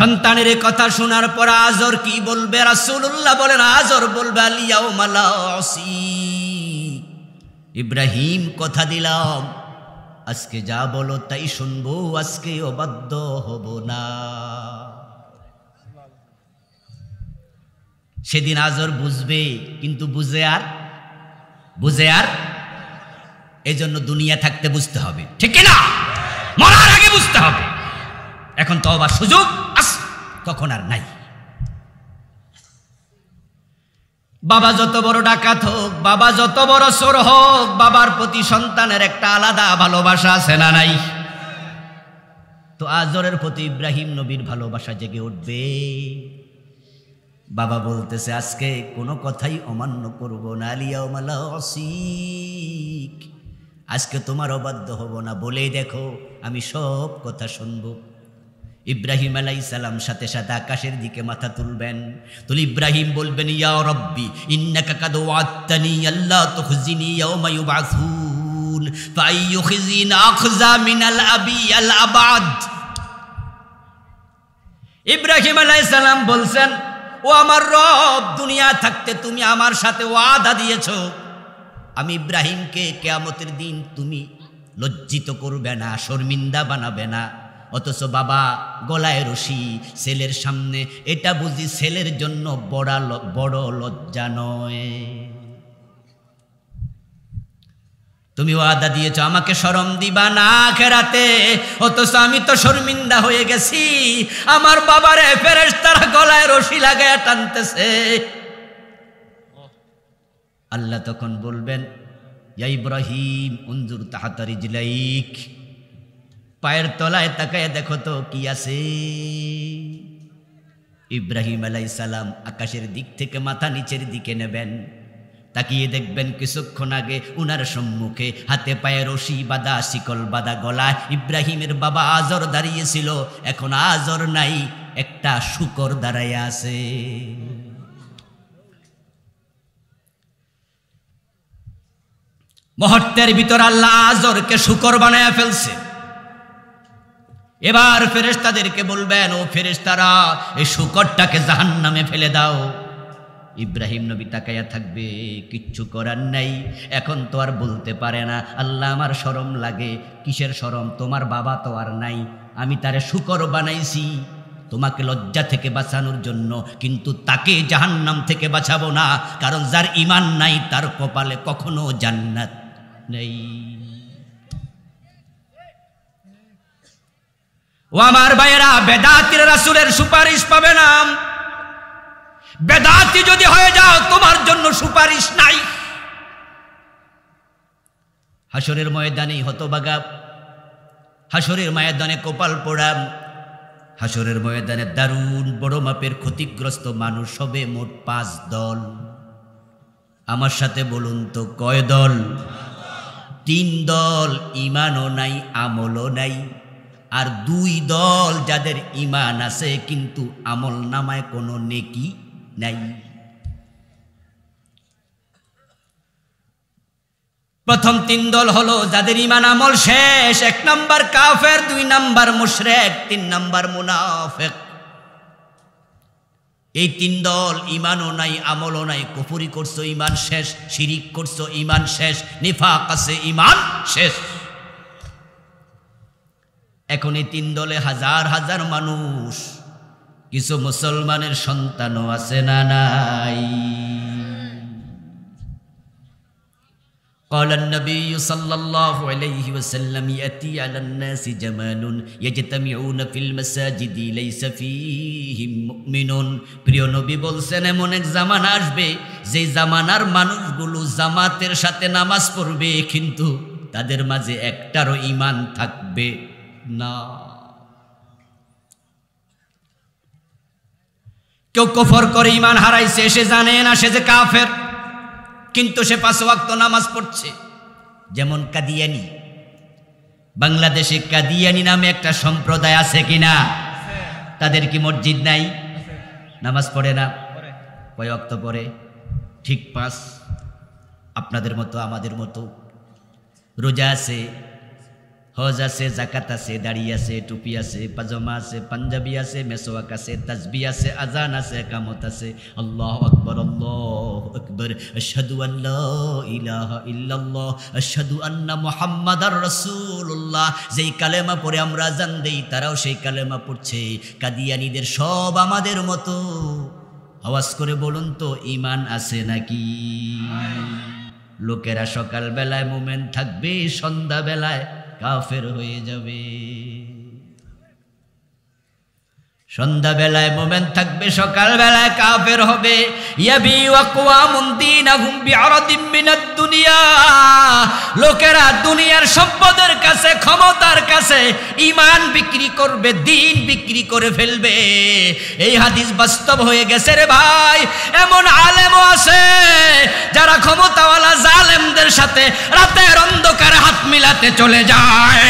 সন্তানের কথা শোনার পর আজর কি বলবে রাসুল্লাহ বলেন আজর বলবে আলিয়াও মালা ইব্রাহিম কথা দিলাম আজকে যা বলো তাই শুনবো আজকে অবাধ্য হব না সেদিন আজর বুঝবে কিন্তু বুঝে আর বুঝে আর এই জন্য দুনিয়া থাকতে বুঝতে হবে ঠিক না মরার আগে বুঝতে হবে এখন তো আবার সুযোগ আস তখন আর নাই বাবা যত বড় ডাকাত হোক বাবা যত বড় সোর হোক বাবার প্রতি সন্তানের একটা আলাদা ভালোবাসা আছে না নাই তো আজরের প্রতি ইব্রাহিম নবীর ভালোবাসা জেগে উঠবে বাবা বলতেছে আজকে কোনো কথাই অমান্য করব না আলিয়াও মালা অসিক আজকে তোমার অবাধ্য হব না বলেই দেখো আমি সব কথা শুনবো ইব্রাহিম আলাই সালাম সাথে সাথে আকাশের দিকে মাথা তুলবেন তুল ইব্রাহিম বলবেন ইয়া রব্বি ইন্না কাকাদো আত্মানি আল্লাহ তো খুজিনি ইয়াউমায়ু বাসুন ফাইয়ু খিজিন আখজা মিনাল আবি আল আবাদ ইব্রাহিম আলাই সালাম বলছেন ও আমার রব দুনিয়া থাকতে তুমি আমার সাথে ওয়াদা দিয়েছ আমি ইব্রাহিমকে কেয়ামতের দিন তুমি লজ্জিত করবে না শর্মিন্দা বানাবে না অথচ বাবা গলায় রশি ছেলের সামনে এটা বুঝি ছেলের জন্য বড় বড় লজ্জা নয় তুমি ওয়াদা দিয়েছ আমাকে সরম দিবা না খেরাতে অথচ আমি তো শর্মিন্দা হয়ে গেছি আমার বাবারে ফেরেস তারা গলায় রশি লাগায় টানতেছে আল্লাহ তখন বলবেন ইব্রাহিম অঞ্জুর তাহাতারি জিলাইক পায়ের তলায় তাকায় দেখো তো কি আছে ইব্রাহিম আলাই সালাম আকাশের দিক থেকে মাথা নিচের দিকে নেবেন তাকিয়ে দেখবেন কিছুক্ষণ আগে উনার সম্মুখে হাতে পায়ে রশি বাঁধা শিকল বাঁধা গলা ইব্রাহিমের বাবা আজর দাঁড়িয়েছিল এখন আজর নাই একটা শুকর দাঁড়াইয়া আছে মহত্বের ভিতর আল্লাহ আজরকে শুকর বানায় ফেলছে এবার ফেরেস্তাদেরকে বলবেন ও ফেরেস্তারা এই শুকরটাকে জাহান নামে ফেলে দাও ইব্রাহিম নবী তাকাইয়া থাকবে কিচ্ছু করার নাই এখন তো আর বলতে পারে না আল্লাহ আমার সরম লাগে কিসের সরম তোমার বাবা তো আর নাই আমি তারে শুকর বানাইছি তোমাকে লজ্জা থেকে বাঁচানোর জন্য কিন্তু তাকে জাহান্নাম থেকে বাঁচাবো না কারণ যার ইমান নাই তার কপালে কখনো জান্নাত নেই ও আমার ভাইয়েরা বেদাতির রাসুলের সুপারিশ পাবে না বেদাতি যদি হয়ে যাও তোমার জন্য সুপারিশ নাই হাসরের ময়দানে হতবাগা হাসরের ময়দানে কপাল পোড়াম হাসরের ময়দানে দারুণ বড় মাপের ক্ষতিগ্রস্ত মানুষ হবে মোট পাঁচ দল আমার সাথে বলুন তো কয় দল তিন দল ইমানও নাই আমলও নাই আর দুই দল যাদের ইমান আছে কিন্তু আমল নামায় কোনো নেকি নাই প্রথম তিন দল হলো যাদের ইমান আমল শেষ এক নম্বর কাফের দুই নম্বর মুশরেক তিন নম্বর মুনাফেক এই তিন দল ইমানও নাই আমলও নাই কুফুরি করছো ইমান শেষ শিরিক করছো ইমান শেষ নিফাক আছে ইমান শেষ এখন এই তিন দলে হাজার হাজার মানুষ কিছু মুসলমানের সন্তানও আছে না নাই قال النبي صلى الله عليه وسلم يأتي على الناس جمال يجتمعون في المساجد ليس فيهم مؤمنون بريو نبي بول مؤمن প্রিয় নবী বলছেন এমন এক জামানা আসবে যে জামানার মানুষগুলো জামাতের সাথে নামাজ পড়বে কিন্তু তাদের মাঝে একটারও ইমান থাকবে না কেউ কফর করে ইমান হারাইছে সে জানে না সে যে কাফের কিন্তু সে পাঁচ ওয়াক্ত নামাজ পড়ছে যেমন কাদিয়ানি বাংলাদেশে কাদিয়ানি নামে একটা সম্প্রদায় আছে কিনা তাদের কি মসজিদ নাই নামাজ পড়ে না কয় অক্ত পড়ে ঠিক পাঁচ আপনাদের মতো আমাদের মতো রোজা আছে হজ আছে জাকাত আছে দাড়ি আছে টুপি আছে পাজমা আছে পাঞ্জাবি আছে মেসোয়াক আছে তাজবি আছে আজান আছে কামত আছে আল্লাহ আকবর আল্লাহ আকবর আশহাদু আল্লাহ ইলাহা ইল্লাল্লাহ আশহাদু আন্না রসুল রাসূলুল্লাহ যেই কালেমা পড়ে আমরা আজান দেই তারাও সেই কালেমা পড়ছে কাদিয়ানিদের সব আমাদের মতো আওয়াজ করে বলুন তো ইমান আছে নাকি লোকেরা সকালবেলায় মোমেন থাকবে সন্ধ্যাবেলায় काफिर हुई जबी সন্ধ্যাবেলায় মোমেন থাকবে সকালবেলায় কাফের হবে লোকেরা দুনিয়ার সম্পদের কাছে ক্ষমতার কাছে ইমান বিক্রি করবে দিন বিক্রি করে ফেলবে এই হাদিস বাস্তব হয়ে গেছে রে ভাই এমন আলেমও আছে যারা ক্ষমতাওয়ালা জালেমদের সাথে রাতের অন্ধকার হাত মিলাতে চলে যায়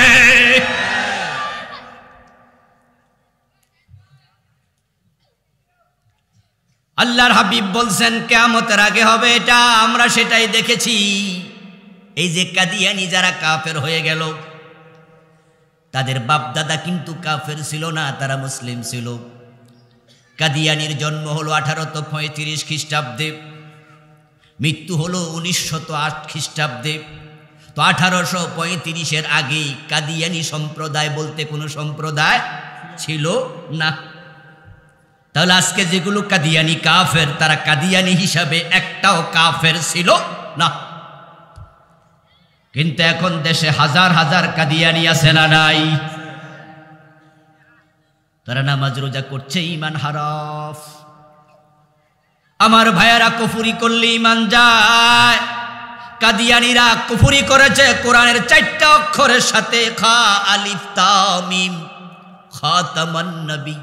আল্লাহর হাবিব বলছেন কেমতের আগে হবে এটা আমরা সেটাই দেখেছি এই যে কাদিয়ানি যারা কাফের হয়ে গেল তাদের বাপদাদা কিন্তু কাফের ছিল না তারা মুসলিম ছিল কাদিয়ানির জন্ম হলো আঠারোশো পঁয়ত্রিশ খ্রিস্টাব্দে মৃত্যু হলো উনিশশত আট খ্রিস্টাব্দে তো আঠারোশো পঁয়ত্রিশের আগেই কাদিয়ানি সম্প্রদায় বলতে কোনো সম্প্রদায় ছিল না তাহলে আজকে যেগুলো কাদিয়ানি কাফের তারা কাদিয়ানি হিসাবে একটাও কাফের ছিল না কিন্তু এখন দেশে হাজার হাজার কাদিয়ানি আছে না নাই তারা নামাজ রোজা করছে ইমান হারাফ আমার ভাইয়ারা কুফুরি করলে ইমান যায় কাদিয়ানিরা কুফুরি করেছে কোরআনের চারটা অক্ষরের সাথে খা আলিফ তামিম খা তামান্নবী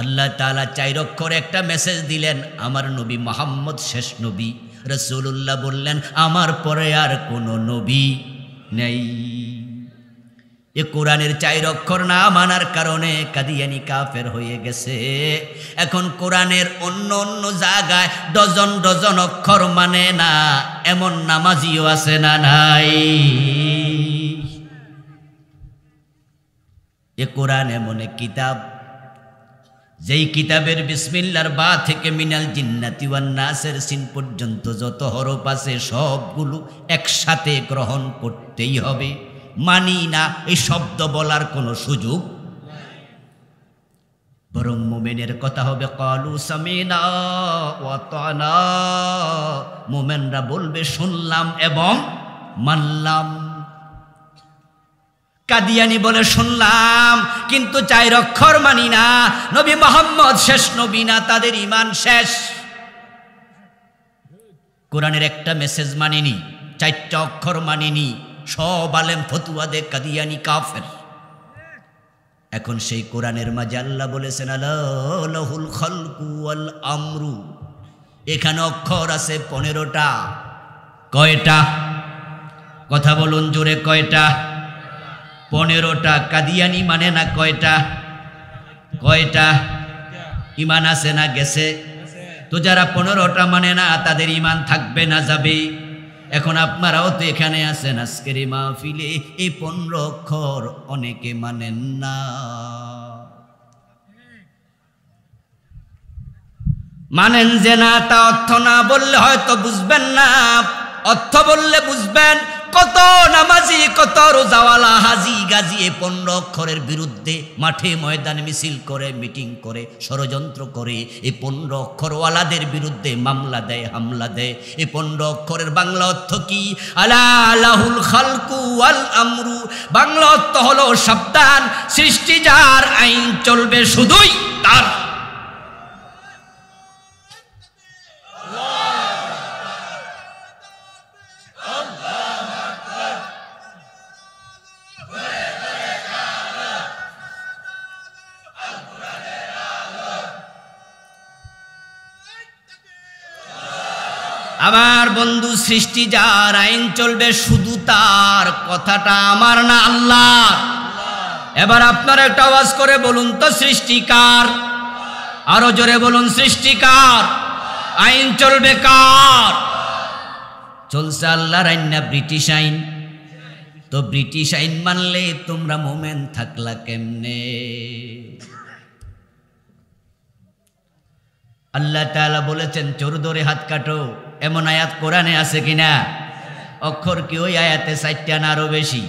আল্লাহ তালা চাইরক্ষর একটা মেসেজ দিলেন আমার নবী মোহাম্মদ শেষ নবী রসুল্লাহ বললেন আমার পরে আর কোনো নবী নেই এ কোরআনের চাইর অক্ষর না মানার কারণে কাদিয়ানি কাফের হয়ে গেছে এখন কোরআনের অন্য অন্য জায়গায় ডজন ডজন অক্ষর মানে না এমন নামাজিও আছে না নাই এ কোরআন এমন কিতাব যেই কিতাবের বিসমিল্লার বা থেকে মিনাল জিন্নাতিওয়ান নাসের সিন পর্যন্ত যত হরপ আছে সবগুলো একসাথে গ্রহণ করতেই হবে মানি না এই শব্দ বলার কোনো সুযোগ বরং মোমেনের কথা হবে কলু সামিনা মোমেনরা বলবে শুনলাম এবং মানলাম কাদিয়ানি বলে শুনলাম কিন্তু চাইর অক্ষর মানি না নবী মোহাম্মদ শেষ নবী না তাদের ইমান শেষ কোরআনের একটা মেসেজ মানিনি চারটা অক্ষর মানিনি সব আলেম দে কাদিয়ানি কাফের এখন সেই কোরআনের মাঝে আল্লাহ বলেছেন আলহুল খলকু আল আমরু এখানে অক্ষর আছে পনেরোটা কয়টা কথা বলুন জোরে কয়টা পনেরোটা কাদিয়ানি মানে না কয়টা কয়টা ইমান আছে না গেছে তো যারা পনেরোটা মানে না তাদের ইমান থাকবে না যাবে এখন আপনারাও তো এখানে আছেন আজকের এই মাহফিলে এই পনেরো অক্ষর অনেকে মানেন না মানেন যে না তা অর্থ না বললে হয়তো বুঝবেন না অর্থ বললে বুঝবেন কত নামাজি কত রোজাওয়ালা হাজি গাজি এ পনেরো অক্ষরের বিরুদ্ধে মাঠে ময়দান মিছিল করে মিটিং করে ষড়যন্ত্র করে এ পনেরো অক্ষরওয়ালাদের বিরুদ্ধে মামলা দেয় হামলা দেয় এ পনেরো অক্ষরের বাংলা অর্থ কি আলাহুল খালকু আল আমরু বাংলা অর্থ হলো সাবধান সৃষ্টি যার আইন চলবে শুধুই তার সৃষ্টি যার আইন চলবে শুধু তার কথাটা আমার না আল্লাহ এবার আপনার একটা আওয়াজ করে বলুন তো সৃষ্টিকার আরো জোরে বলুন সৃষ্টিকার আইন চলবে কার চলছে আল্লাহর আইন না ব্রিটিশ আইন তো ব্রিটিশ আইন মানলে তোমরা মোমেন থাকলা কেমনে আল্লাহ তালা বলেছেন চোর ধরে হাত কাটো এমন আয়াত কোরআনে আছে কিনা অক্ষর কি ওই আয়াতে চারটা না আরো বেশি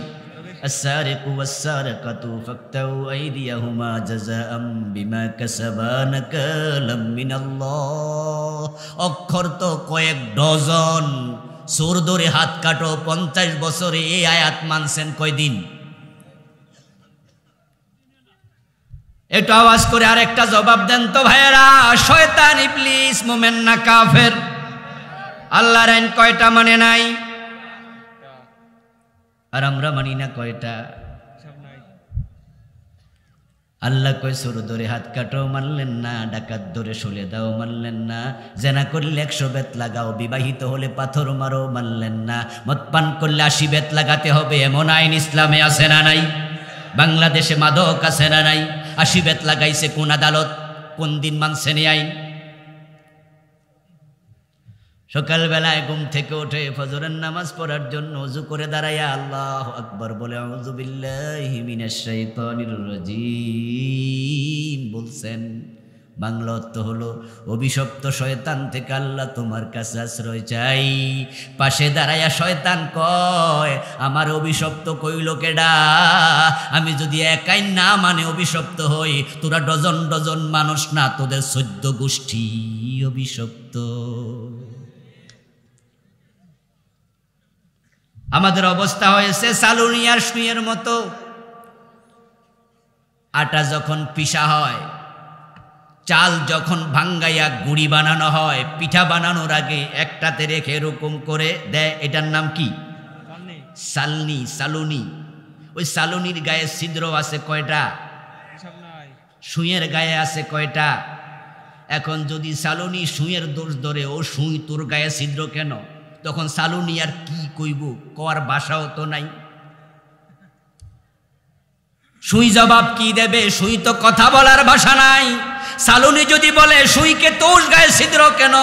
السارق والسارقة فاقطعوا أيديهما جزاء بما كسبا نكالا من الله অক্ষর তো কয়েক ডজন সুর ধরে হাত কাটো পঞ্চাশ বছরে এই আয়াত মানছেন কয়দিন একটু আওয়াজ করে একটা জবাব দেন তো ভাইয়েরা শয়তান ইবলিস মোমেন না কাফের আল্লাহর আইন কয়টা মানে নাই আর আমরা মানি না কয়টা আল্লাহ কয় সুর ধরে হাত কাটাও মানলেন না ডাকাত ধরে সলে দাও মানলেন না জেনা করলে একশো বেত লাগাও বিবাহিত হলে পাথর মারো মানলেন না মদপান করলে আশি বেত লাগাতে হবে এমন আইন ইসলামে আছে না নাই বাংলাদেশে মাদক আছে না নাই আশি বেত লাগাইছে কোন আদালত কোন দিন মানছে আইন সকালবেলায় ঘুম থেকে ওঠে ফজরের নামাজ পড়ার জন্য উজু করে দাঁড়ায় আল্লাহ আকবর বলে বলছেন বাংলা অর্থ হলো অভিশপ্ত শয়তান থেকে আল্লাহ তোমার কাছে আশ্রয় চাই পাশে দাঁড়াইয়া শয়তান কয় আমার অভিশপ্ত কইল কেডা আমি যদি একাই না মানে অভিশপ্ত হই তোরা ডজন ডজন মানুষ না তোদের সদ্য গোষ্ঠী অভিশপ্ত আমাদের অবস্থা হয়েছে সালুনিয়ার শুয়ের মতো আটা যখন পিসা হয় চাল যখন ভাঙ্গাইয়া গুড়ি বানানো হয় পিঠা বানানোর আগে একটাতে রেখে এরকম করে দেয় এটার নাম কি সালনি সালুনি ওই সালুনির গায়ে ছিদ্র আছে কয়টা শুঁয়ের গায়ে আছে কয়টা এখন যদি সালুনি শুঁয়ের দোষ ধরে ও শুঁই তোর গায়ে ছিদ্র কেন তখন সালু নিয়ার কি কইব কওয়ার বাসাও তো নাই সুই জবাব কি দেবে সুই তো কথা বলার ভাষা নাই সালুনি যদি বলে সুইকে তোষ গায়ে ছিদ্র কেন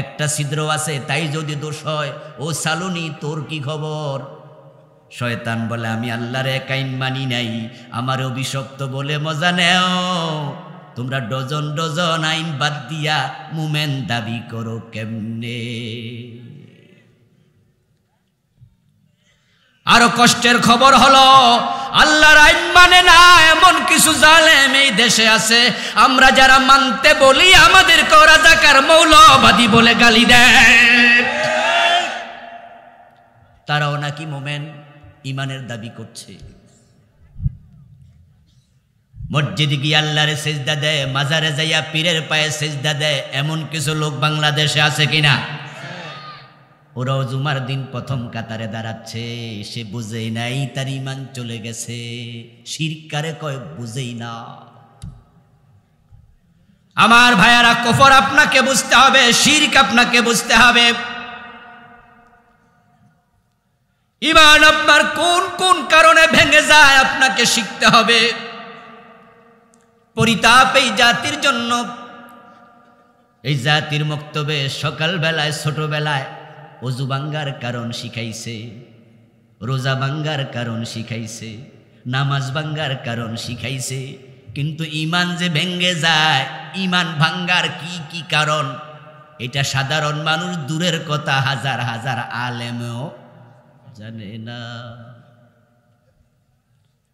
একটা ছিদ্র আছে তাই যদি দোষ হয় ও সালুনি তোর কি খবর শয়তান বলে আমি আল্লাহর আইন মানি নাই আমার অভিশপ্ত বলে মজা নেও তোমরা ডজন ডজন আইন বাদ দিয়া মুমেন দাবি করো কেমনে আরো কষ্টের খবর হলো আল্লাহর আইন মানে না এমন কিছু জালেম এই দেশে আছে আমরা যারা মানতে বলি আমাদের রাজাকার মৌলবাদী বলে গালি দেয় তারাও নাকি মোমেন ইমানের দাবি করছে মসজিদে গিয়ে আল্লাহর সেজদা দেয় মাজারে যাইয়া পীরের পায়ে সেজদা দেয় এমন কিছু লোক বাংলাদেশে আছে কিনা ওরাও জুমার দিন প্রথম কাতারে দাঁড়াচ্ছে সে বুঝেই নাই তার ইমান চলে গেছে শিরকারে কয় বুঝেই না আমার ভাইয়ারা কফর আপনাকে বুঝতে হবে শির্ক আপনাকে বুঝতে হবে ইমান আপনার কোন কোন কারণে ভেঙে যায় আপনাকে শিখতে হবে পরিতাপ এই জাতির জন্য এই জাতির মক্তবে সকালবেলায় ছোটবেলায় অজু বাঙ্গার কারণ শিখাইছে রোজা বাঙ্গার কারণ শিখাইছে নামাজ বাঙ্গার কারণ শিখাইছে কিন্তু ইমান যে ভেঙ্গে যায় ইমান ভাঙ্গার কি কি কারণ এটা সাধারণ মানুষ দূরের কথা হাজার হাজার আলেমেও জানে না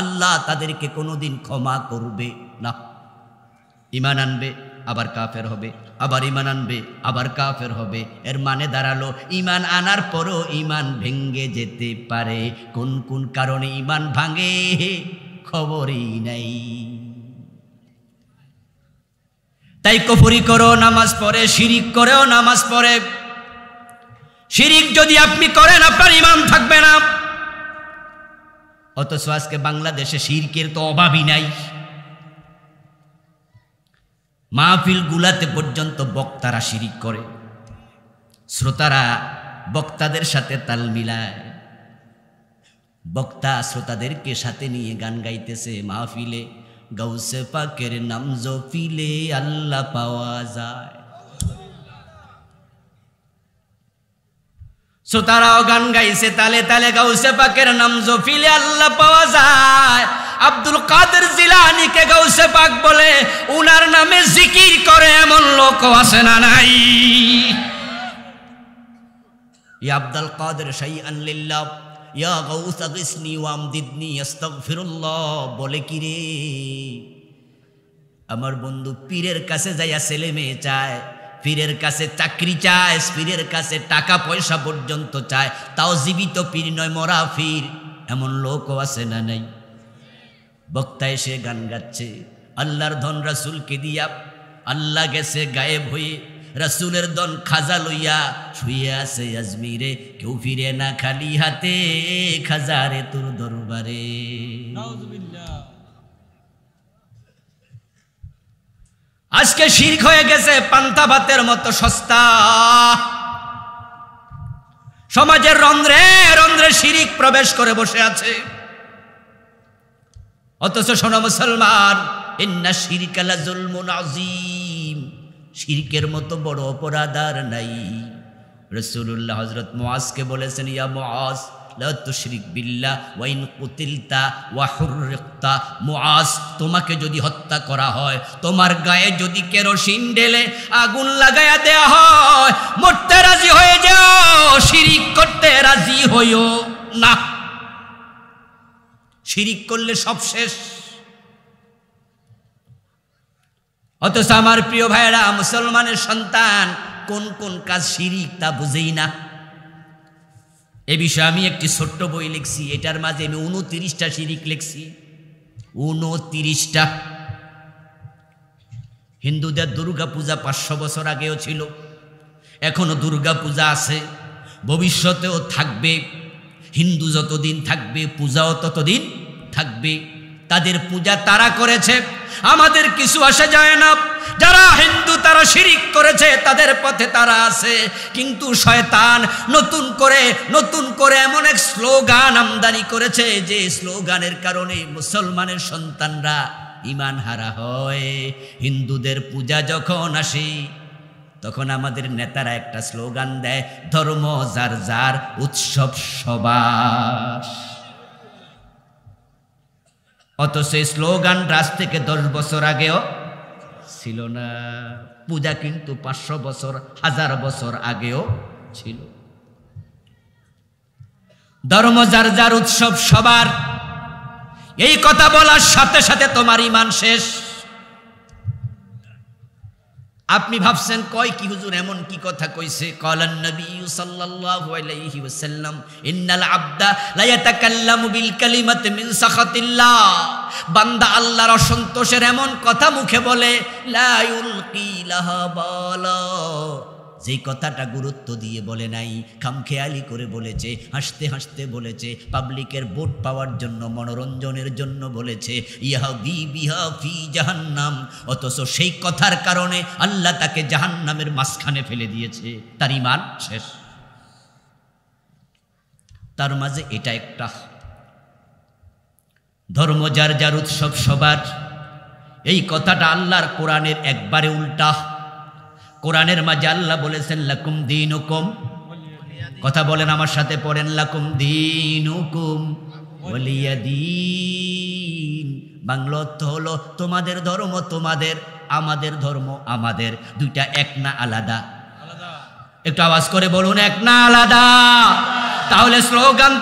আল্লাহ তাদেরকে কোনোদিন ক্ষমা করবে না ইমান আনবে আবার কাফের হবে আবার ইমান আনবে আবার কাফের হবে এর মানে দাঁড়ালো ইমান আনার পরও ইমান ভেঙ্গে যেতে পারে কোন কোন কারণে ইমান ভাঙে খবরই নাই তাই কফরি করো নামাজ পড়ে শিরিক করেও নামাজ পড়ে শিরিক যদি আপনি করেন আপনার ইমান থাকবে না অথচ আজকে বাংলাদেশে শিরকের তো অভাবই নাই মাহফিল গুলাতে পর্যন্ত বক্তারা শিরিক করে শ্রোতারা বক্তাদের সাথে তাল মিলায় বক্তা শ্রোতাদেরকে সাথে নিয়ে গান গাইতেছে মাহফিলে গৌসে পাকের নাম জফিলে আল্লাহ পাওয়া যায় সুতারাও গান গাইছে তালে তালে গাউসে পাকের নাম জফিলে আল্লাহ পাওয়া যায় আব্দুল কাদের জিলানিকে গাউসে পাক বলে উনার নামে জিকির করে এমন লোক আছে না নাই আব্দুল কাদের শাইআন লিল্লাহ ইয়া গাউস আগিসনি ওয়ামদিদনি আস্তাগফিরুল্লাহ বলে কি রে আমার বন্ধু পীরের কাছে যাইয়া ছেলে মেয়ে চায় পীরের কাছে চাকরি চায় পীরের কাছে টাকা পয়সা পর্যন্ত চায় তাও জীবিত পীর নয় মরা ফির এমন লোকও আছে না নাই বক্তা এসে গান গাচ্ছে আল্লাহর ধন রাসুলকে দিয়া আল্লাহ গেছে গায়েব হয়ে রাসুলের দন খাজা লইয়া শুয়ে আছে আজমিরে কেউ ফিরে না খালি হাতে খাজারে তোর দরবারে আজকে শির্ক হয়ে গেছে পান্তা ভাতের মতো সস্তা সমাজের রন্ধ্রে রন্ধ্রে শিরিক প্রবেশ করে বসে আছে অথচ শোন মুসলমান ইন্না শিরিকালা জুলমুন আজিম শিরকের মতো বড় অপরাধ আর নাই রসুল্লাহ হজরত মোয়াজকে বলেছেন ইয়া মোয়াজ তোমাকে যদি হত্যা করা হয় তোমার গায়ে যদি কেরোসিন ঢেলে আগুন লাগাইয়া দেয়া হয় মরতে রাজি হয়ে যাও শিরিক করতে রাজি হইও না শিরিক করলে সব শেষ অথচ আমার প্রিয় ভাইরা মুসলমানের সন্তান কোন কোন কাজ শিরিক তা বুঝেই না এ বিষয়ে আমি একটি ছোট্ট বই লিখছি এটার মাঝে আমি উনতিরিশটা শিরিক লিখছি উনতিরিশটা হিন্দুদের দুর্গা পূজা পাঁচশো বছর আগেও ছিল এখনও দুর্গা পূজা আছে ভবিষ্যতেও থাকবে হিন্দু যতদিন থাকবে পূজাও ততদিন থাকবে তাদের পূজা তারা করেছে আমাদের কিছু আসা যায় না যারা হিন্দু তারা শিরিক করেছে তাদের পথে তারা আছে কিন্তু শয়তান নতুন করে নতুন করে এমন এক স্লোগান আমদানি করেছে যে স্লোগানের কারণে মুসলমানের সন্তানরা ইমান হারা হয় হিন্দুদের পূজা যখন আসি তখন আমাদের নেতারা একটা স্লোগান দেয় ধর্ম যার যার উৎসব সবাস অত সেই স্লোগান রাজ থেকে দশ বছর আগেও ছিল না পূজা কিন্তু পাঁচশো বছর হাজার বছর আগেও ছিল ধর্ম যার যার উৎসব সবার এই কথা বলার সাথে সাথে তোমার ইমান শেষ আপনি ভাবছেন কয় কি হুজুর এমন কি কথা কইছে কলান নবী সাল্লাল্লাহু আলাইহি ওয়াসাল্লাম ইন্নাল আব্দা লা ইয়াতাকাল্লামু বিল কালিমাতি মিন সাখাতিল্লাহ বান্দা আল্লাহর অসন্তোষের এমন কথা মুখে বলে যে কথাটা গুরুত্ব দিয়ে বলে নাই খামখেয়ালি করে বলেছে হাসতে হাসতে বলেছে পাবলিকের ভোট পাওয়ার জন্য মনোরঞ্জনের জন্য বলেছে ইয়াহি বিহা ফি জাহান্নাম অথচ সেই কথার কারণে আল্লাহ তাকে জাহান্নামের মাঝখানে ফেলে দিয়েছে তার ইমান শেষ তার মাঝে এটা একটা ধর্ম যার যার উৎসব সবার এই কথাটা আল্লাহর কোরআনের একবারে উল্টা কোরআনের মাঝে আল্লাহ বলেছেন লাকুম দিন হুকুম কথা বলেন আমার সাথে পড়েন লাকুম দিন হুকুম বলিয়া দিন বাংলা অর্থ হলো তোমাদের ধর্ম তোমাদের আমাদের ধর্ম আমাদের দুইটা এক না আলাদা একটু আওয়াজ করে বলুন এক না আলাদা তাহলে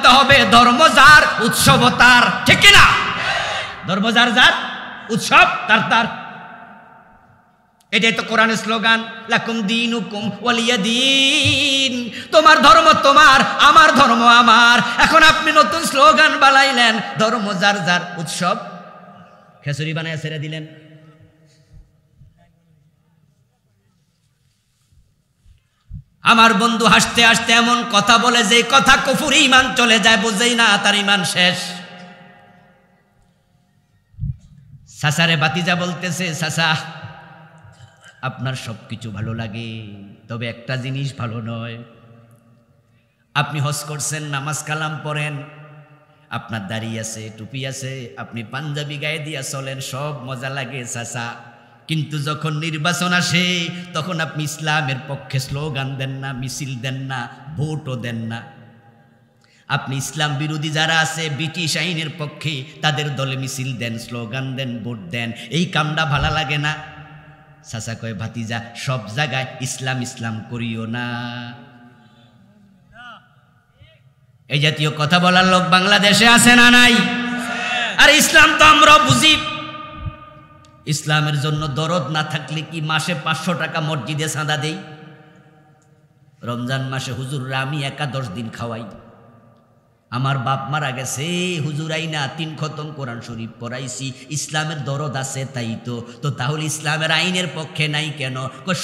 তো হবে ধর্ম যার উৎসব তার ঠিক কিনা ধর্ম যার উৎসব তার তার এটাই তো কোরআনের স্লোগান লাকুম দিন হুকুম ওলিয়া দিন তোমার ধর্ম তোমার আমার ধর্ম আমার এখন আপনি নতুন স্লোগান বানাইলেন ধর্ম যার যার উৎসব খেসুরি বানায় ছেড়ে দিলেন আমার বন্ধু হাসতে হাসতে এমন কথা বলে যে কথা কফুর ইমান চলে যায় বুঝেই না তার ইমান শেষ সাসারে বাতিজা বলতেছে সাসা আপনার সব কিছু ভালো লাগে তবে একটা জিনিস ভালো নয় আপনি হস করছেন নামাজ কালাম পড়েন আপনার দাড়ি আছে টুপি আছে আপনি পাঞ্জাবি গায়ে দিয়া চলেন সব মজা লাগে সাসা কিন্তু যখন নির্বাচন আসে তখন আপনি ইসলামের পক্ষে স্লোগান দেন না মিছিল দেন না ভোটও দেন না আপনি ইসলাম বিরোধী যারা আছে ব্রিটিশ আইনের পক্ষে তাদের দলে মিছিল দেন স্লোগান দেন ভোট দেন এই কামটা ভালো লাগে না চাচা কয় ভাতিজা সব জায়গায় ইসলাম ইসলাম করিও না এই জাতীয় কথা বলার লোক বাংলাদেশে আছে না নাই আর ইসলাম তো আমরা বুঝি ইসলামের জন্য দরদ না থাকলে কি মাসে পাঁচশো টাকা মসজিদে সাঁদা দেই রমজান মাসে হুজুররা আমি একাদশ দিন খাওয়াই আমার বাপ মারা গেছে আই না তিন খতম কোরআন শরীফ পড়াইছি ইসলামের দরদ আছে তাই তো তো তাহলে ইসলামের আইনের পক্ষে নাই কেন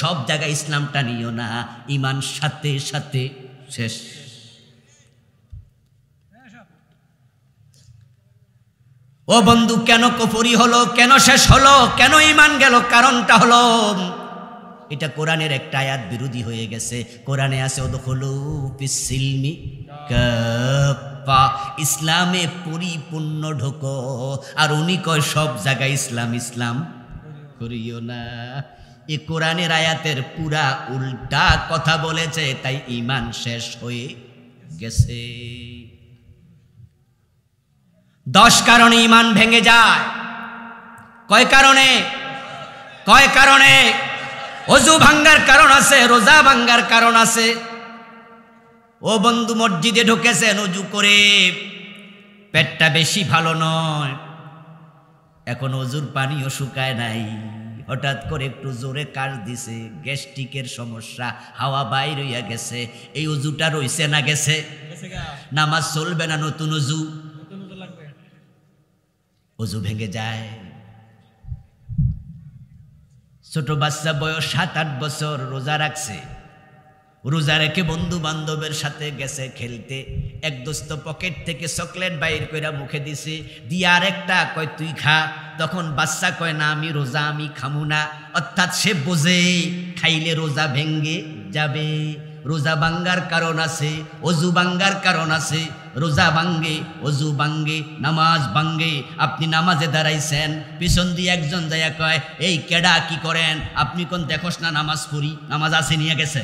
সব জায়গায় ইসলামটা নিও না ইমান সাথে সাথে শেষ ও বন্ধু কেন কফরি হলো কেন শেষ হলো কেন ইমান গেল কারণটা হলো এটা কোরআনের একটা আয়াত বিরোধী হয়ে গেছে কোরআনে আছে ইসলামে পরিপূর্ণ ঢোকো আর উনি কয় সব জায়গায় ইসলাম ইসলাম করিও না এ কোরআনের আয়াতের পুরা উল্টা কথা বলেছে তাই ইমান শেষ হয়ে গেছে দশ কারণে ইমান ভেঙে যায় কয় কারণে কয় কারণে অজু ভাঙ্গার কারণ আছে রোজা ভাঙ্গার কারণ আছে ও বন্ধু মসজিদে ঢুকেছেন অজু করে পেটটা বেশি ভালো নয় এখন অজুর পানিও শুকায় নাই হঠাৎ করে একটু জোরে কাজ দিছে গ্যাস্ট্রিকের সমস্যা হাওয়া বাইর হইয়া গেছে এই অজুটা রইছে না গেছে নামাজ চলবে না নতুন অজু অজু ভেঙে যায় ছোট বাচ্চা বয়স সাত আট বছর রোজা রাখছে রোজা রেখে বন্ধু বান্ধবের সাথে গেছে খেলতে এক দোস্ত পকেট থেকে চকলেট বাইর কইরা মুখে দিছে দিয়ে আর একটা কয় তুই খা তখন বাচ্চা কয় না আমি রোজা আমি খামু না অর্থাৎ সে বোঝে খাইলে রোজা ভেঙ্গে যাবে রোজা বাঙ্গার কারণ আছে অজু বাঙ্গার কারণ আছে রোজা বাঙ্গে অজু বাঙ্গে নামাজ বাঙ্গে আপনি নামাজে দাঁড়াইছেন পিছন দিয়ে একজন দয়া কয় এই কেডা কি করেন আপনি কোন দেখোস না নামাজ পড়ি নামাজ আছে নিয়ে গেছে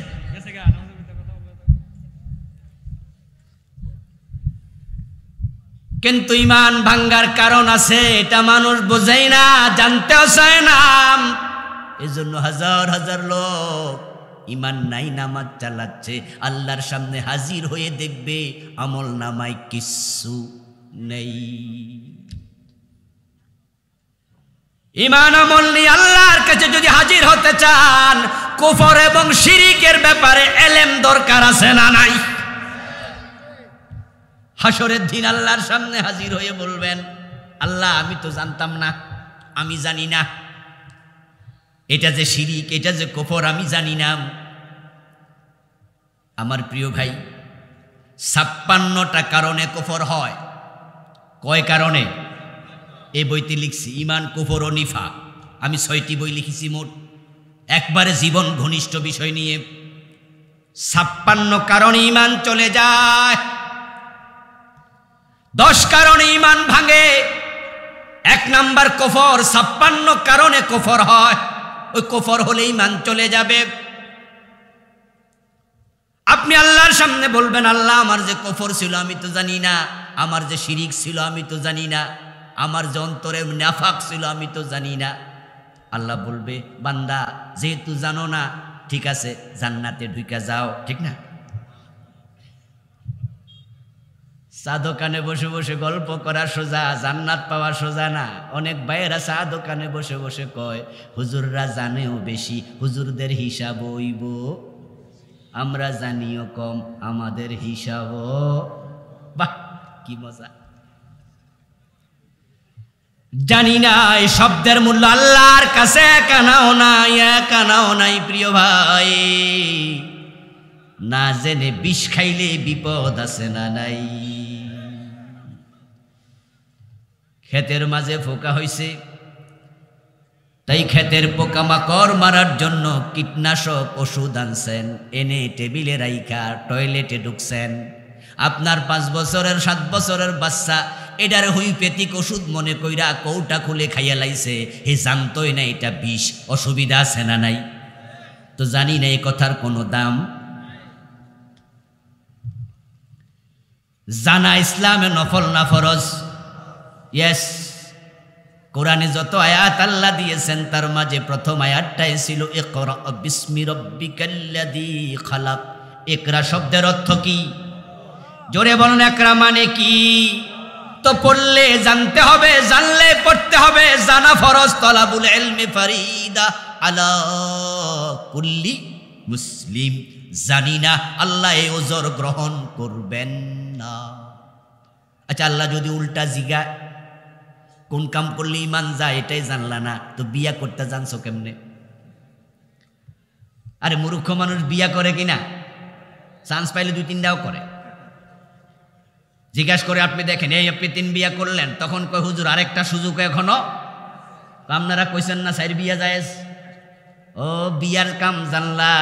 কিন্তু ইমান ভাঙ্গার কারণ আছে এটা মানুষ বোঝাই না জানতেও চায় না এজন্য হাজার হাজার লোক ইমান নাই নামাজ চালাচ্ছে আল্লাহর সামনে হাজির হয়ে দেখবে আমল নামায় কিচ্ছু নেই ইমান আমল নিয়ে আল্লাহর কাছে যদি হাজির হতে চান কুফর এবং শিরিকের ব্যাপারে এলেম দরকার আছে না নাই হাসরের দিন আল্লাহর সামনে হাজির হয়ে বলবেন আল্লাহ আমি তো জানতাম না আমি জানি না এটা যে শিরিক এটা যে কোফর আমি জানি না আমার প্রিয় ভাই ছাপ্পান্নটা কারণে কোফর হয় কয় কারণে এই বইতে লিখছি ইমান কুফর ও নিফা আমি ছয়টি বই লিখেছি মোট একবারে জীবন ঘনিষ্ঠ বিষয় নিয়ে ছাপ্পান্ন কারণে ইমান চলে যায় দশ কারণে ইমান ভাঙে এক নাম্বার কফর ছাপ্পান্ন কারণে কফর হয় ওই কোফর হলেই মান চলে যাবে আপনি আল্লাহর সামনে বলবেন আল্লাহ আমার যে কফর ছিল আমি তো জানি না আমার যে শিরিক ছিল আমি তো জানি না আমার যে অন্তরে নাফাক ছিল আমি তো জানি না আল্লাহ বলবে বান্দা যেহেতু জানো না ঠিক আছে জান্নাতে ঢুকে যাও ঠিক না চা দোকানে বসে বসে গল্প করা সোজা জান্নাত পাওয়া সোজা না অনেক বাইরা চা দোকানে বসে বসে কয় হুজুররা জানেও বেশি হুজুরদের হিসাব ওইব আমরা জানিও কম আমাদের হিসাব বাহ কি মজা জানি নাই শব্দের মূল্য আল্লাহর কাছে কানাও নাই কানাও নাই প্রিয় ভাই না জেনে বিষ খাইলে বিপদ আছে না নাই ক্ষেতের মাঝে ফোকা হয়েছে তাই ক্ষেতের পোকামাকড় মারার জন্য কীটনাশক ওষুধ আনছেন এনে টেবিলে রাইখা টয়লেটে ঢুকছেন আপনার পাঁচ বছরের সাত বছরের বাচ্চা এটার হুইপেতিক ওষুধ মনে কইরা কৌটা খুলে খাইয়া লাইছে হে জানতই না এটা বিষ অসুবিধা আছে না নাই তো জানি না এ কথার কোনো দাম জানা ইসলামে নফল না ফরজ ইয়েস কোরআনে যত আয়াত আল্লাহ দিয়েছেন তার মাঝে প্রথম আয়াতটা ছিল খালাক একরা শব্দের অর্থ কি জোরে বলুন একরা মানে কি তো পড়লে জানতে হবে জানলে পড়তে হবে জানা ফরজ তলাবুল এলমে ফারিদা আলা মুসলিম জানি না আল্লাহ ওজর গ্রহণ করবেন না আচ্ছা আল্লাহ যদি উল্টা জিগায় কোন কাম করলে ইমান যা এটাই জানলা না তো বিয়া করতে জানছো কেমনে আরে মূর্খ মানুষ বিয়া করে কিনা চান্স পাইলে দুই তিনটাও করে জিজ্ঞাসা করে আপনি দেখেন এই আপনি তিন বিয়া করলেন তখন কয় হুজুর আরেকটা সুযোগ এখনো আপনারা কইছেন না সাইর বিয়া যায়স ও বিয়ার কাম জানলা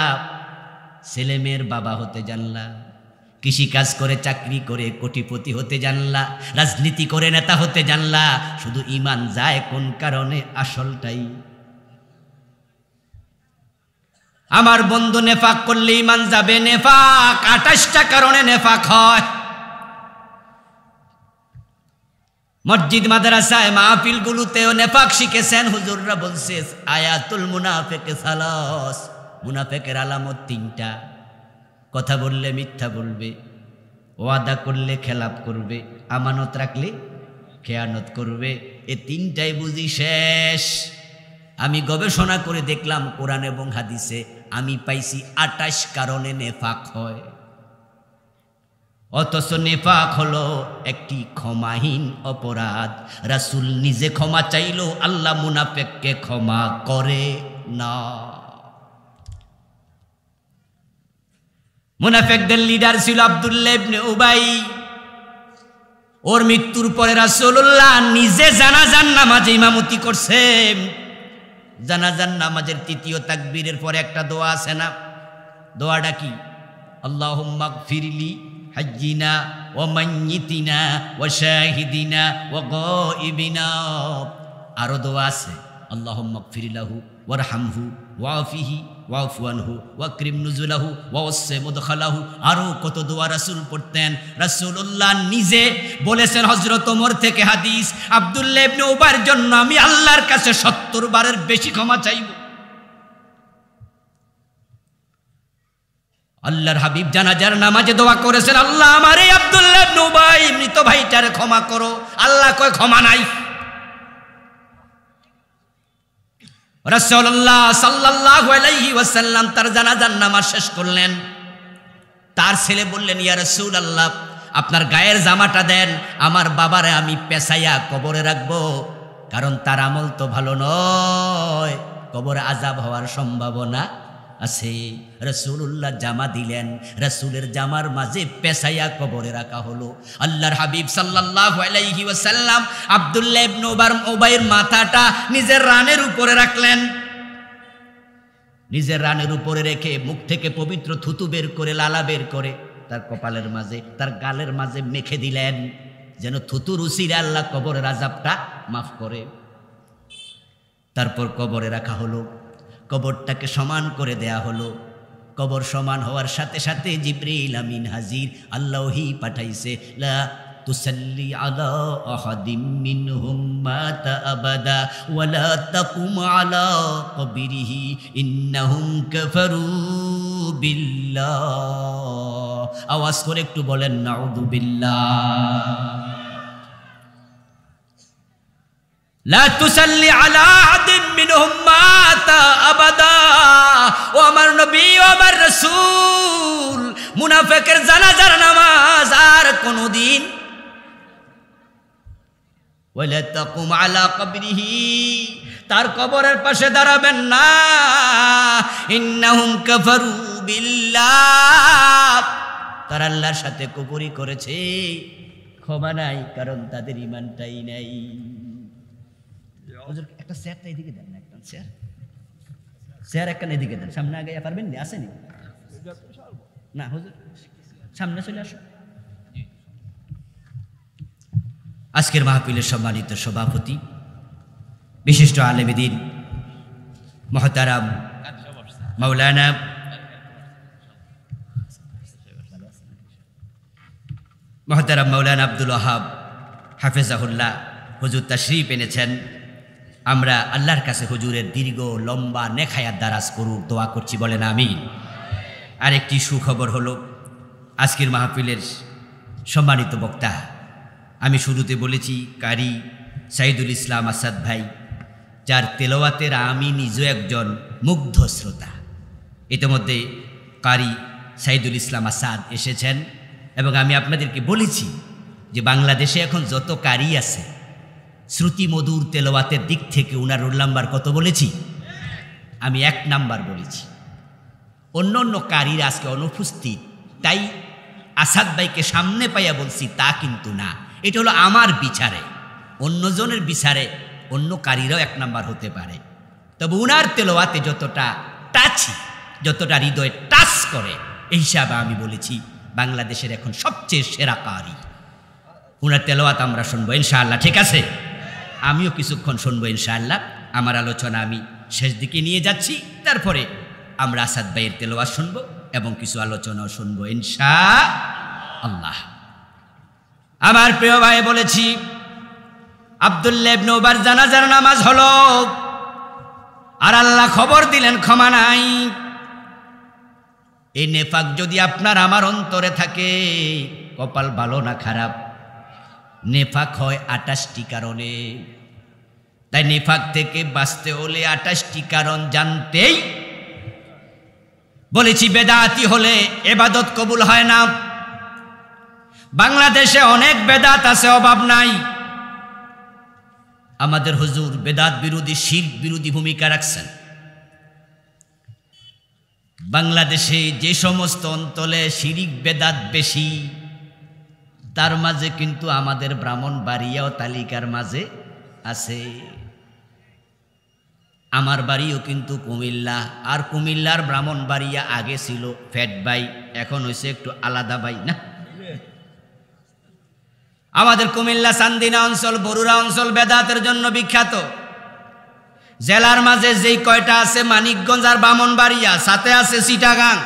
ছেলে মেয়ের বাবা হতে জানলা কৃষিকাজ করে চাকরি করে কোটিপতি হতে জানলা রাজনীতি করে নেতা হতে জানলা শুধু ইমান যায় কোন কারণে আসলটাই আমার বন্ধু নেফাক করলে ইমান যাবে নেফাক আঠাশটা কারণে নেফাক হয় মসজিদ মাদ্রাসায় মাহফিলগুলোতেও নেফাক শিখেছেন হুজুররা বলছে আয়াতুল মুনাফেকে সালাস মুনাফেকের আলামত তিনটা কথা বললে মিথ্যা বলবে ওয়াদা করলে খেলাপ করবে আমানত রাখলে খেয়ানত করবে এ তিনটাই বুঝি শেষ আমি গবেষণা করে দেখলাম কোরআন এবং হাদিসে আমি পাইছি আটাশ কারণে নেফাক হয় অথচ নেফাক হলো একটি ক্ষমাহীন অপরাধ রাসুল নিজে ক্ষমা চাইল আল্লাহ মুনাফেককে ক্ষমা করে না মুনাফেকদের লিডার ছিল আবদুল্লাবনে উবাই ওর মৃত্যুর পরে রাসুল্লাহ নিজে জানা যান নামাজে ইমামতি করছে যান নামাজের তৃতীয় তাকবীরের পরে একটা দোয়া আছে না দোয়াটা কি আল্লাহ ফিরিলি হাজিনা ও মাইতিনা ও শাহিদিনা ও গিবিনা আরও দোয়া আছে আল্লাহ ফিরিলাহু ওর হামহু ওয়াফিহি ওয়াফুয়ানহু ওয়াক্রিম নুজুলাহু ওয়াসে মুদখালাহু আরও কত দোয়া রাসুল পড়তেন রাসুলুল্লাহ নিজে বলেছেন হজরত ওমর থেকে হাদিস আবদুল্লাহ ইবনে উবার জন্য আমি আল্লাহর কাছে সত্তর বারের বেশি ক্ষমা চাইব আল্লাহর হাবিব জানাজার নামাজে দোয়া করেছেন আল্লাহ আমারে আবদুল্লাহ নুবাই মৃত ভাইটার ক্ষমা করো আল্লাহ কয় ক্ষমা নাই রসল্লাহ সাল্লাহ আলাইহি ওয়াসাল্লাম তার জানাজার নামা শেষ করলেন তার ছেলে বললেন ইয়া রসুল আল্লাহ আপনার গায়ের জামাটা দেন আমার বাবারে আমি পেশাইয়া কবরে রাখবো কারণ তার আমল তো ভালো নয় কবরে আজাব হওয়ার সম্ভাবনা আছে রসুল্লাহ জামা দিলেন রসুলের জামার মাঝে পেশাইয়া কবরে রাখা হলো আল্লাহর হাবিব সাল্লাহ আলাইহি মাথাটা নিজের রানের উপরে রাখলেন নিজের রানের উপরে রেখে মুখ থেকে পবিত্র থুতু বের করে লালা বের করে তার কপালের মাঝে তার গালের মাঝে মেখে দিলেন যেন থুতু রুসির আল্লাহ কবরের আজাবটা মাফ করে তারপর কবরে রাখা হলো কবরটাকে সমান করে দেয়া হলো কবর সমান হওয়ার সাথে সাথে জিব্রিল আমিন হাজির আল্লাহই পাঠাইছে লা তুসাল্লি আলা আহাদিম মিনহুম মাতা আবাদা লা তাকুম আলা কবরিহি ইন্নাহুম কাফারু বিল্লাহ আওয়াজ করে একটু বলেন নাউযু বিল্লাহ আমার নবী আমার রসুল মুনাফেকের জানাজার নামাজ আর কোনদিন তার কবরের পাশে দাঁড়াবেন না ইন্নাহুম কাফারু বিল্লাহ তার আল্লাহর সাথে কুপুরি করেছে ক্ষমা নাই কারণ তাদের ইমানটাই নাই একটা চেয়ারটা এদিকে দেন না একটা স্যার চেয়ার একটা এদিকে দেন সামনে আগে পারবেন না আসেনি না হুজুর সামনে চলে আসুন আজকের মাহফিলের সম্মানিত সভাপতি বিশিষ্ট আলেমিদিন মহতারাম মাওলানা মহতারাম মৌলানা আব্দুল ওহাব হাফেজাহুল্লাহ হুজুর তশরিফ এনেছেন আমরা আল্লাহর কাছে হুজুরের দীর্ঘ লম্বা নেখায়ার দ্বারাজ করুক দোয়া করছি বলেন আমি আরেকটি সুখবর হলো আজকের মাহফিলের সম্মানিত বক্তা আমি শুরুতে বলেছি কারি সাইদুল ইসলাম আসাদ ভাই যার তেলোয়াতের আমি নিজ একজন মুগ্ধ শ্রোতা ইতিমধ্যে কারি সাইদুল ইসলাম আসাদ এসেছেন এবং আমি আপনাদেরকে বলেছি যে বাংলাদেশে এখন যত কারি আছে শ্রুতি মধুর তেলোয়াতের দিক থেকে উনার রোল নাম্বার কত বলেছি আমি এক নাম্বার বলেছি অন্য অন্য কারীরা আজকে অনুপস্থিত তাই আসাদ ভাইকে সামনে পাইয়া বলছি তা কিন্তু না এটা হলো আমার বিচারে অন্যজনের বিচারে অন্য কারীরাও এক নাম্বার হতে পারে তবে উনার তেলোয়াতে যতটা টাচ যতটা হৃদয়ে টাচ করে এই হিসাবে আমি বলেছি বাংলাদেশের এখন সবচেয়ে সেরা কারি ওনার তেলোয়াত আমরা শুনবো ইনশাআল্লাহ ঠিক আছে আমিও কিছুক্ষণ শুনবো ইনশাআল্লাহ আমার আলোচনা আমি শেষ দিকে নিয়ে যাচ্ছি তারপরে আমরা আসাদ ভাইয়ের তেলোয়া শুনবো এবং কিছু আলোচনাও শুনবো ইনশা আল্লাহ আমার প্রিয় ভাই বলেছি আবদুল্লেব নৌবার জানাজার নামাজ হলো আর আল্লাহ খবর দিলেন ক্ষমা নাই এই নেফাক যদি আপনার আমার অন্তরে থাকে কপাল ভালো না খারাপ নেফাক হয় আটাশটি কারণে তাই নেফাক থেকে বাঁচতে হলে আটাশটি কারণ জানতেই বলেছি বেদাতি হলে এবাদত কবুল হয় না বাংলাদেশে অনেক বেদাত আছে অভাব নাই আমাদের হুজুর বেদাত বিরোধী শিল্প বিরোধী ভূমিকা রাখছেন বাংলাদেশে যে সমস্ত অঞ্চলে শিরিক বেদাত বেশি তার মাঝে কিন্তু আমাদের ব্রাহ্মণ বাড়িয়াও তালিকার মাঝে আছে আমার বাড়িও কিন্তু কুমিল্লা আর কুমিল্লার ব্রাহ্মণ বাড়িয়া আগে ছিল ফ্যাট বাই এখন হয়েছে একটু আলাদা বাই না আমাদের কুমিল্লা সান্দিনা অঞ্চল বরুরা অঞ্চল বেদাতের জন্য বিখ্যাত জেলার মাঝে যেই কয়টা আছে মানিকগঞ্জ আর বাড়িয়া সাথে আছে চিটাগাং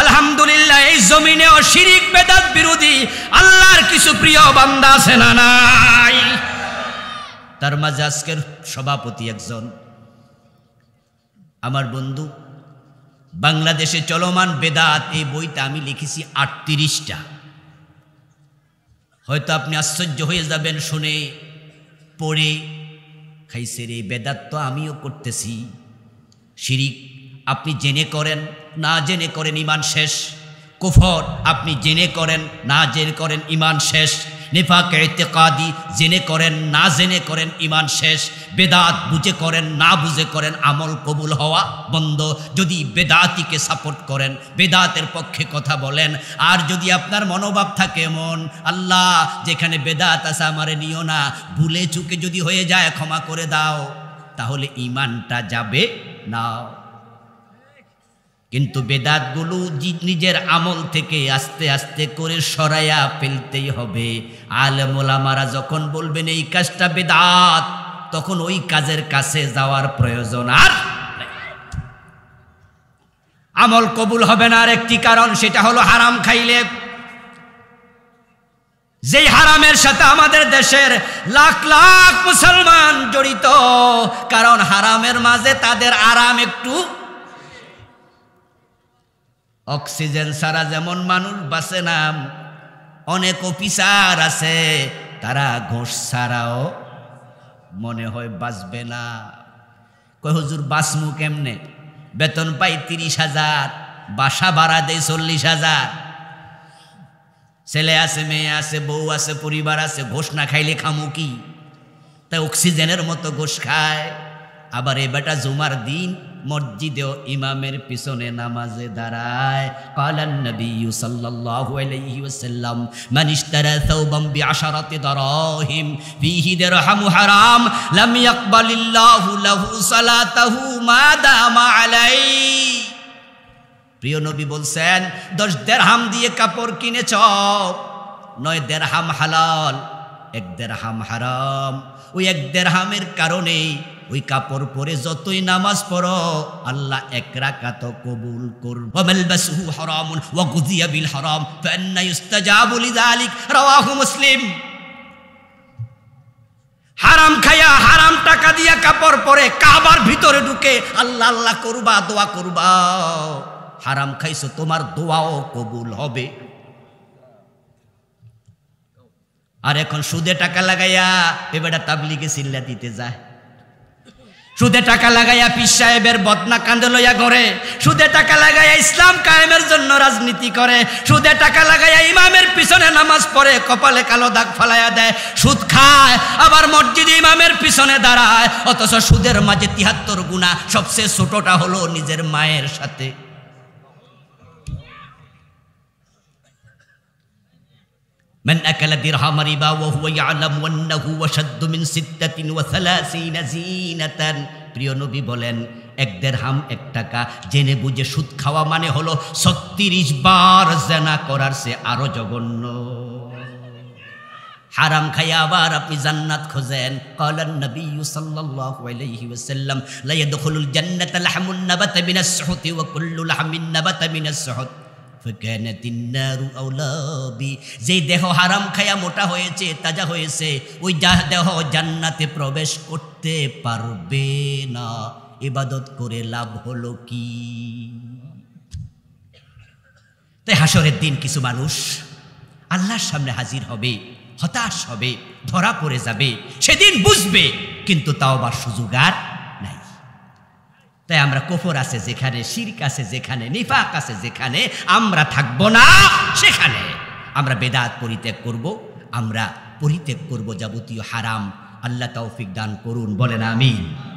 আলহামদুলিল্লাহ এই জমিনেও শিরিক বেদাত বিরোধী আল্লাহর কিছু প্রিয় বান্দা আছে না নাই তার মাঝে আজকের সভাপতি একজন আমার বন্ধু বাংলাদেশে চলমান বেদাত এই বইটা আমি লিখেছি আটত্রিশটা হয়তো আপনি আশ্চর্য হয়ে যাবেন শুনে পড়ে খাইছে রে বেদাত তো আমিও করতেছি সিরিক আপনি জেনে করেন না জেনে করেন ইমান শেষ কুফর আপনি জেনে করেন না জেনে করেন ইমান শেষ নেফাক এতেকাদি জেনে করেন না জেনে করেন ইমান শেষ বেদাত বুঝে করেন না বুঝে করেন আমল কবুল হওয়া বন্ধ যদি বেদাতিকে সাপোর্ট করেন বেদাতের পক্ষে কথা বলেন আর যদি আপনার মনোভাব থাকে এমন আল্লাহ যেখানে বেদাত আছে আমারে নিও না ভুলে চুকে যদি হয়ে যায় ক্ষমা করে দাও তাহলে ইমানটা যাবে নাও কিন্তু বেদাতগুলো নিজের আমল থেকে আস্তে আস্তে করে সরাইয়া ফেলতেই হবে আলমোলামারা যখন বলবেন এই কাজটা বেদাত তখন ওই কাজের কাছে যাওয়ার প্রয়োজন আর আমল কবুল হবে না আর একটি কারণ সেটা হলো হারাম খাইলে যেই হারামের সাথে আমাদের দেশের লাখ লাখ মুসলমান জড়িত কারণ হারামের মাঝে তাদের আরাম একটু অক্সিজেন ছাড়া যেমন মানুষ বাঁচে না অনেক অফিসার আছে তারা ঘোষ ছাড়াও মনে হয় বাঁচবে না কই হুজুর বাঁচমু কেমনে বেতন পাই তিরিশ হাজার বাসা ভাড়া দেয় চল্লিশ হাজার ছেলে আছে মেয়ে আছে বউ আছে পরিবার আছে ঘোষ না খাইলে খামু কি তাই অক্সিজেনের মতো ঘোষ খায় আবার এ বেটা জুমার দিন মসজিদেও ইমামের পিছনে নামাজে দাঁড়ায় কালান নবী সাল্লাল্লাহু আলাইহি ওয়াসাল্লাম মান ইশতারা সাওবাম বিআশারাতি দারাহিম ফীহি দিরহাম হারাম লাম ইয়াকবালিল্লাহু লাহু সালাতাহু মা দামা আলাই প্রিয় নবী বলছেন দশ দেড়হাম দিয়ে কাপড় কিনেছ নয় দেড়হাম হালাল এক দেড়হাম হারাম ওই এক দেড়হামের কারণেই ওই কাপড় পরে যতই নামাজ পড়ো আল্লাহ এক রাকাত কবুল করুন ওয়ামালবাসুহু হারামুন ওয়া গুযিয়া বিল হারাম ফান্না লিযালিক রাওয়াহু মুসলিম হারাম খায়া হারাম টাকা দিয়া কাপড় পরে কাবার ভিতরে ঢুকে আল্লাহ আল্লাহ করবা দোয়া করবা হারাম খাইছো তোমার দোয়াও কবুল হবে আর এখন সুদে টাকা লাগাইয়া এবারে তাবলিগে সিল্লা দিতে যায় সুদে টাকা লাগাইয়া পিস সাহেবের বদনা কান্দে লইয়া গড়ে সুদে টাকা লাগাইয়া ইসলাম কায়েমের জন্য রাজনীতি করে সুদে টাকা লাগাইয়া ইমামের পিছনে নামাজ পড়ে কপালে কালো দাগ ফালাইয়া দেয় সুদ খায় আবার মসজিদে ইমামের পিছনে দাঁড়ায় অথচ সুদের মাঝে তিহাত্তর গুণা সবচেয়ে ছোটটা হলো নিজের মায়ের সাথে من أكل درهم ربا وهو يعلم أنه وشد من ستة وثلاثين زينة প্রিয় নবী বলেন এক দেড় হাম এক টাকা জেনে বুঝে সুদ খাওয়া মানে হলো ছত্রিশ বার জেনা করার সে আরো জঘন্য হারাম খাইয়া আবার আপনি জান্নাত খোঁজেন কলান নবী সাল্লাল্লাহু আলাইহি ওয়াসাল্লাম লা ইয়াদখুলুল জান্নাতা লাহমুন নাবাতা মিনাস সুহুতি ওয়া কুল্লুল লাহমিন নাবাতা মিনাস সুহুতি যেই দেহ হারাম খায়া মোটা হয়েছে তাজা হয়েছে ওই যা দেহ জান্নাতে প্রবেশ করতে পারবে না ইবাদত করে লাভ হলো কি তাই হাসরের দিন কিছু মানুষ আল্লাহর সামনে হাজির হবে হতাশ হবে ধরা পড়ে যাবে সেদিন বুঝবে কিন্তু তাও বা সুযোগ আর তাই আমরা কোফর আছে যেখানে শির্ক আছে যেখানে নিফাক আছে যেখানে আমরা থাকব না সেখানে আমরা বেদাত পরিত্যাগ করব আমরা পরিত্যাগ করব যাবতীয় হারাম আল্লাহ তৌফিক দান করুন বলেন আমিন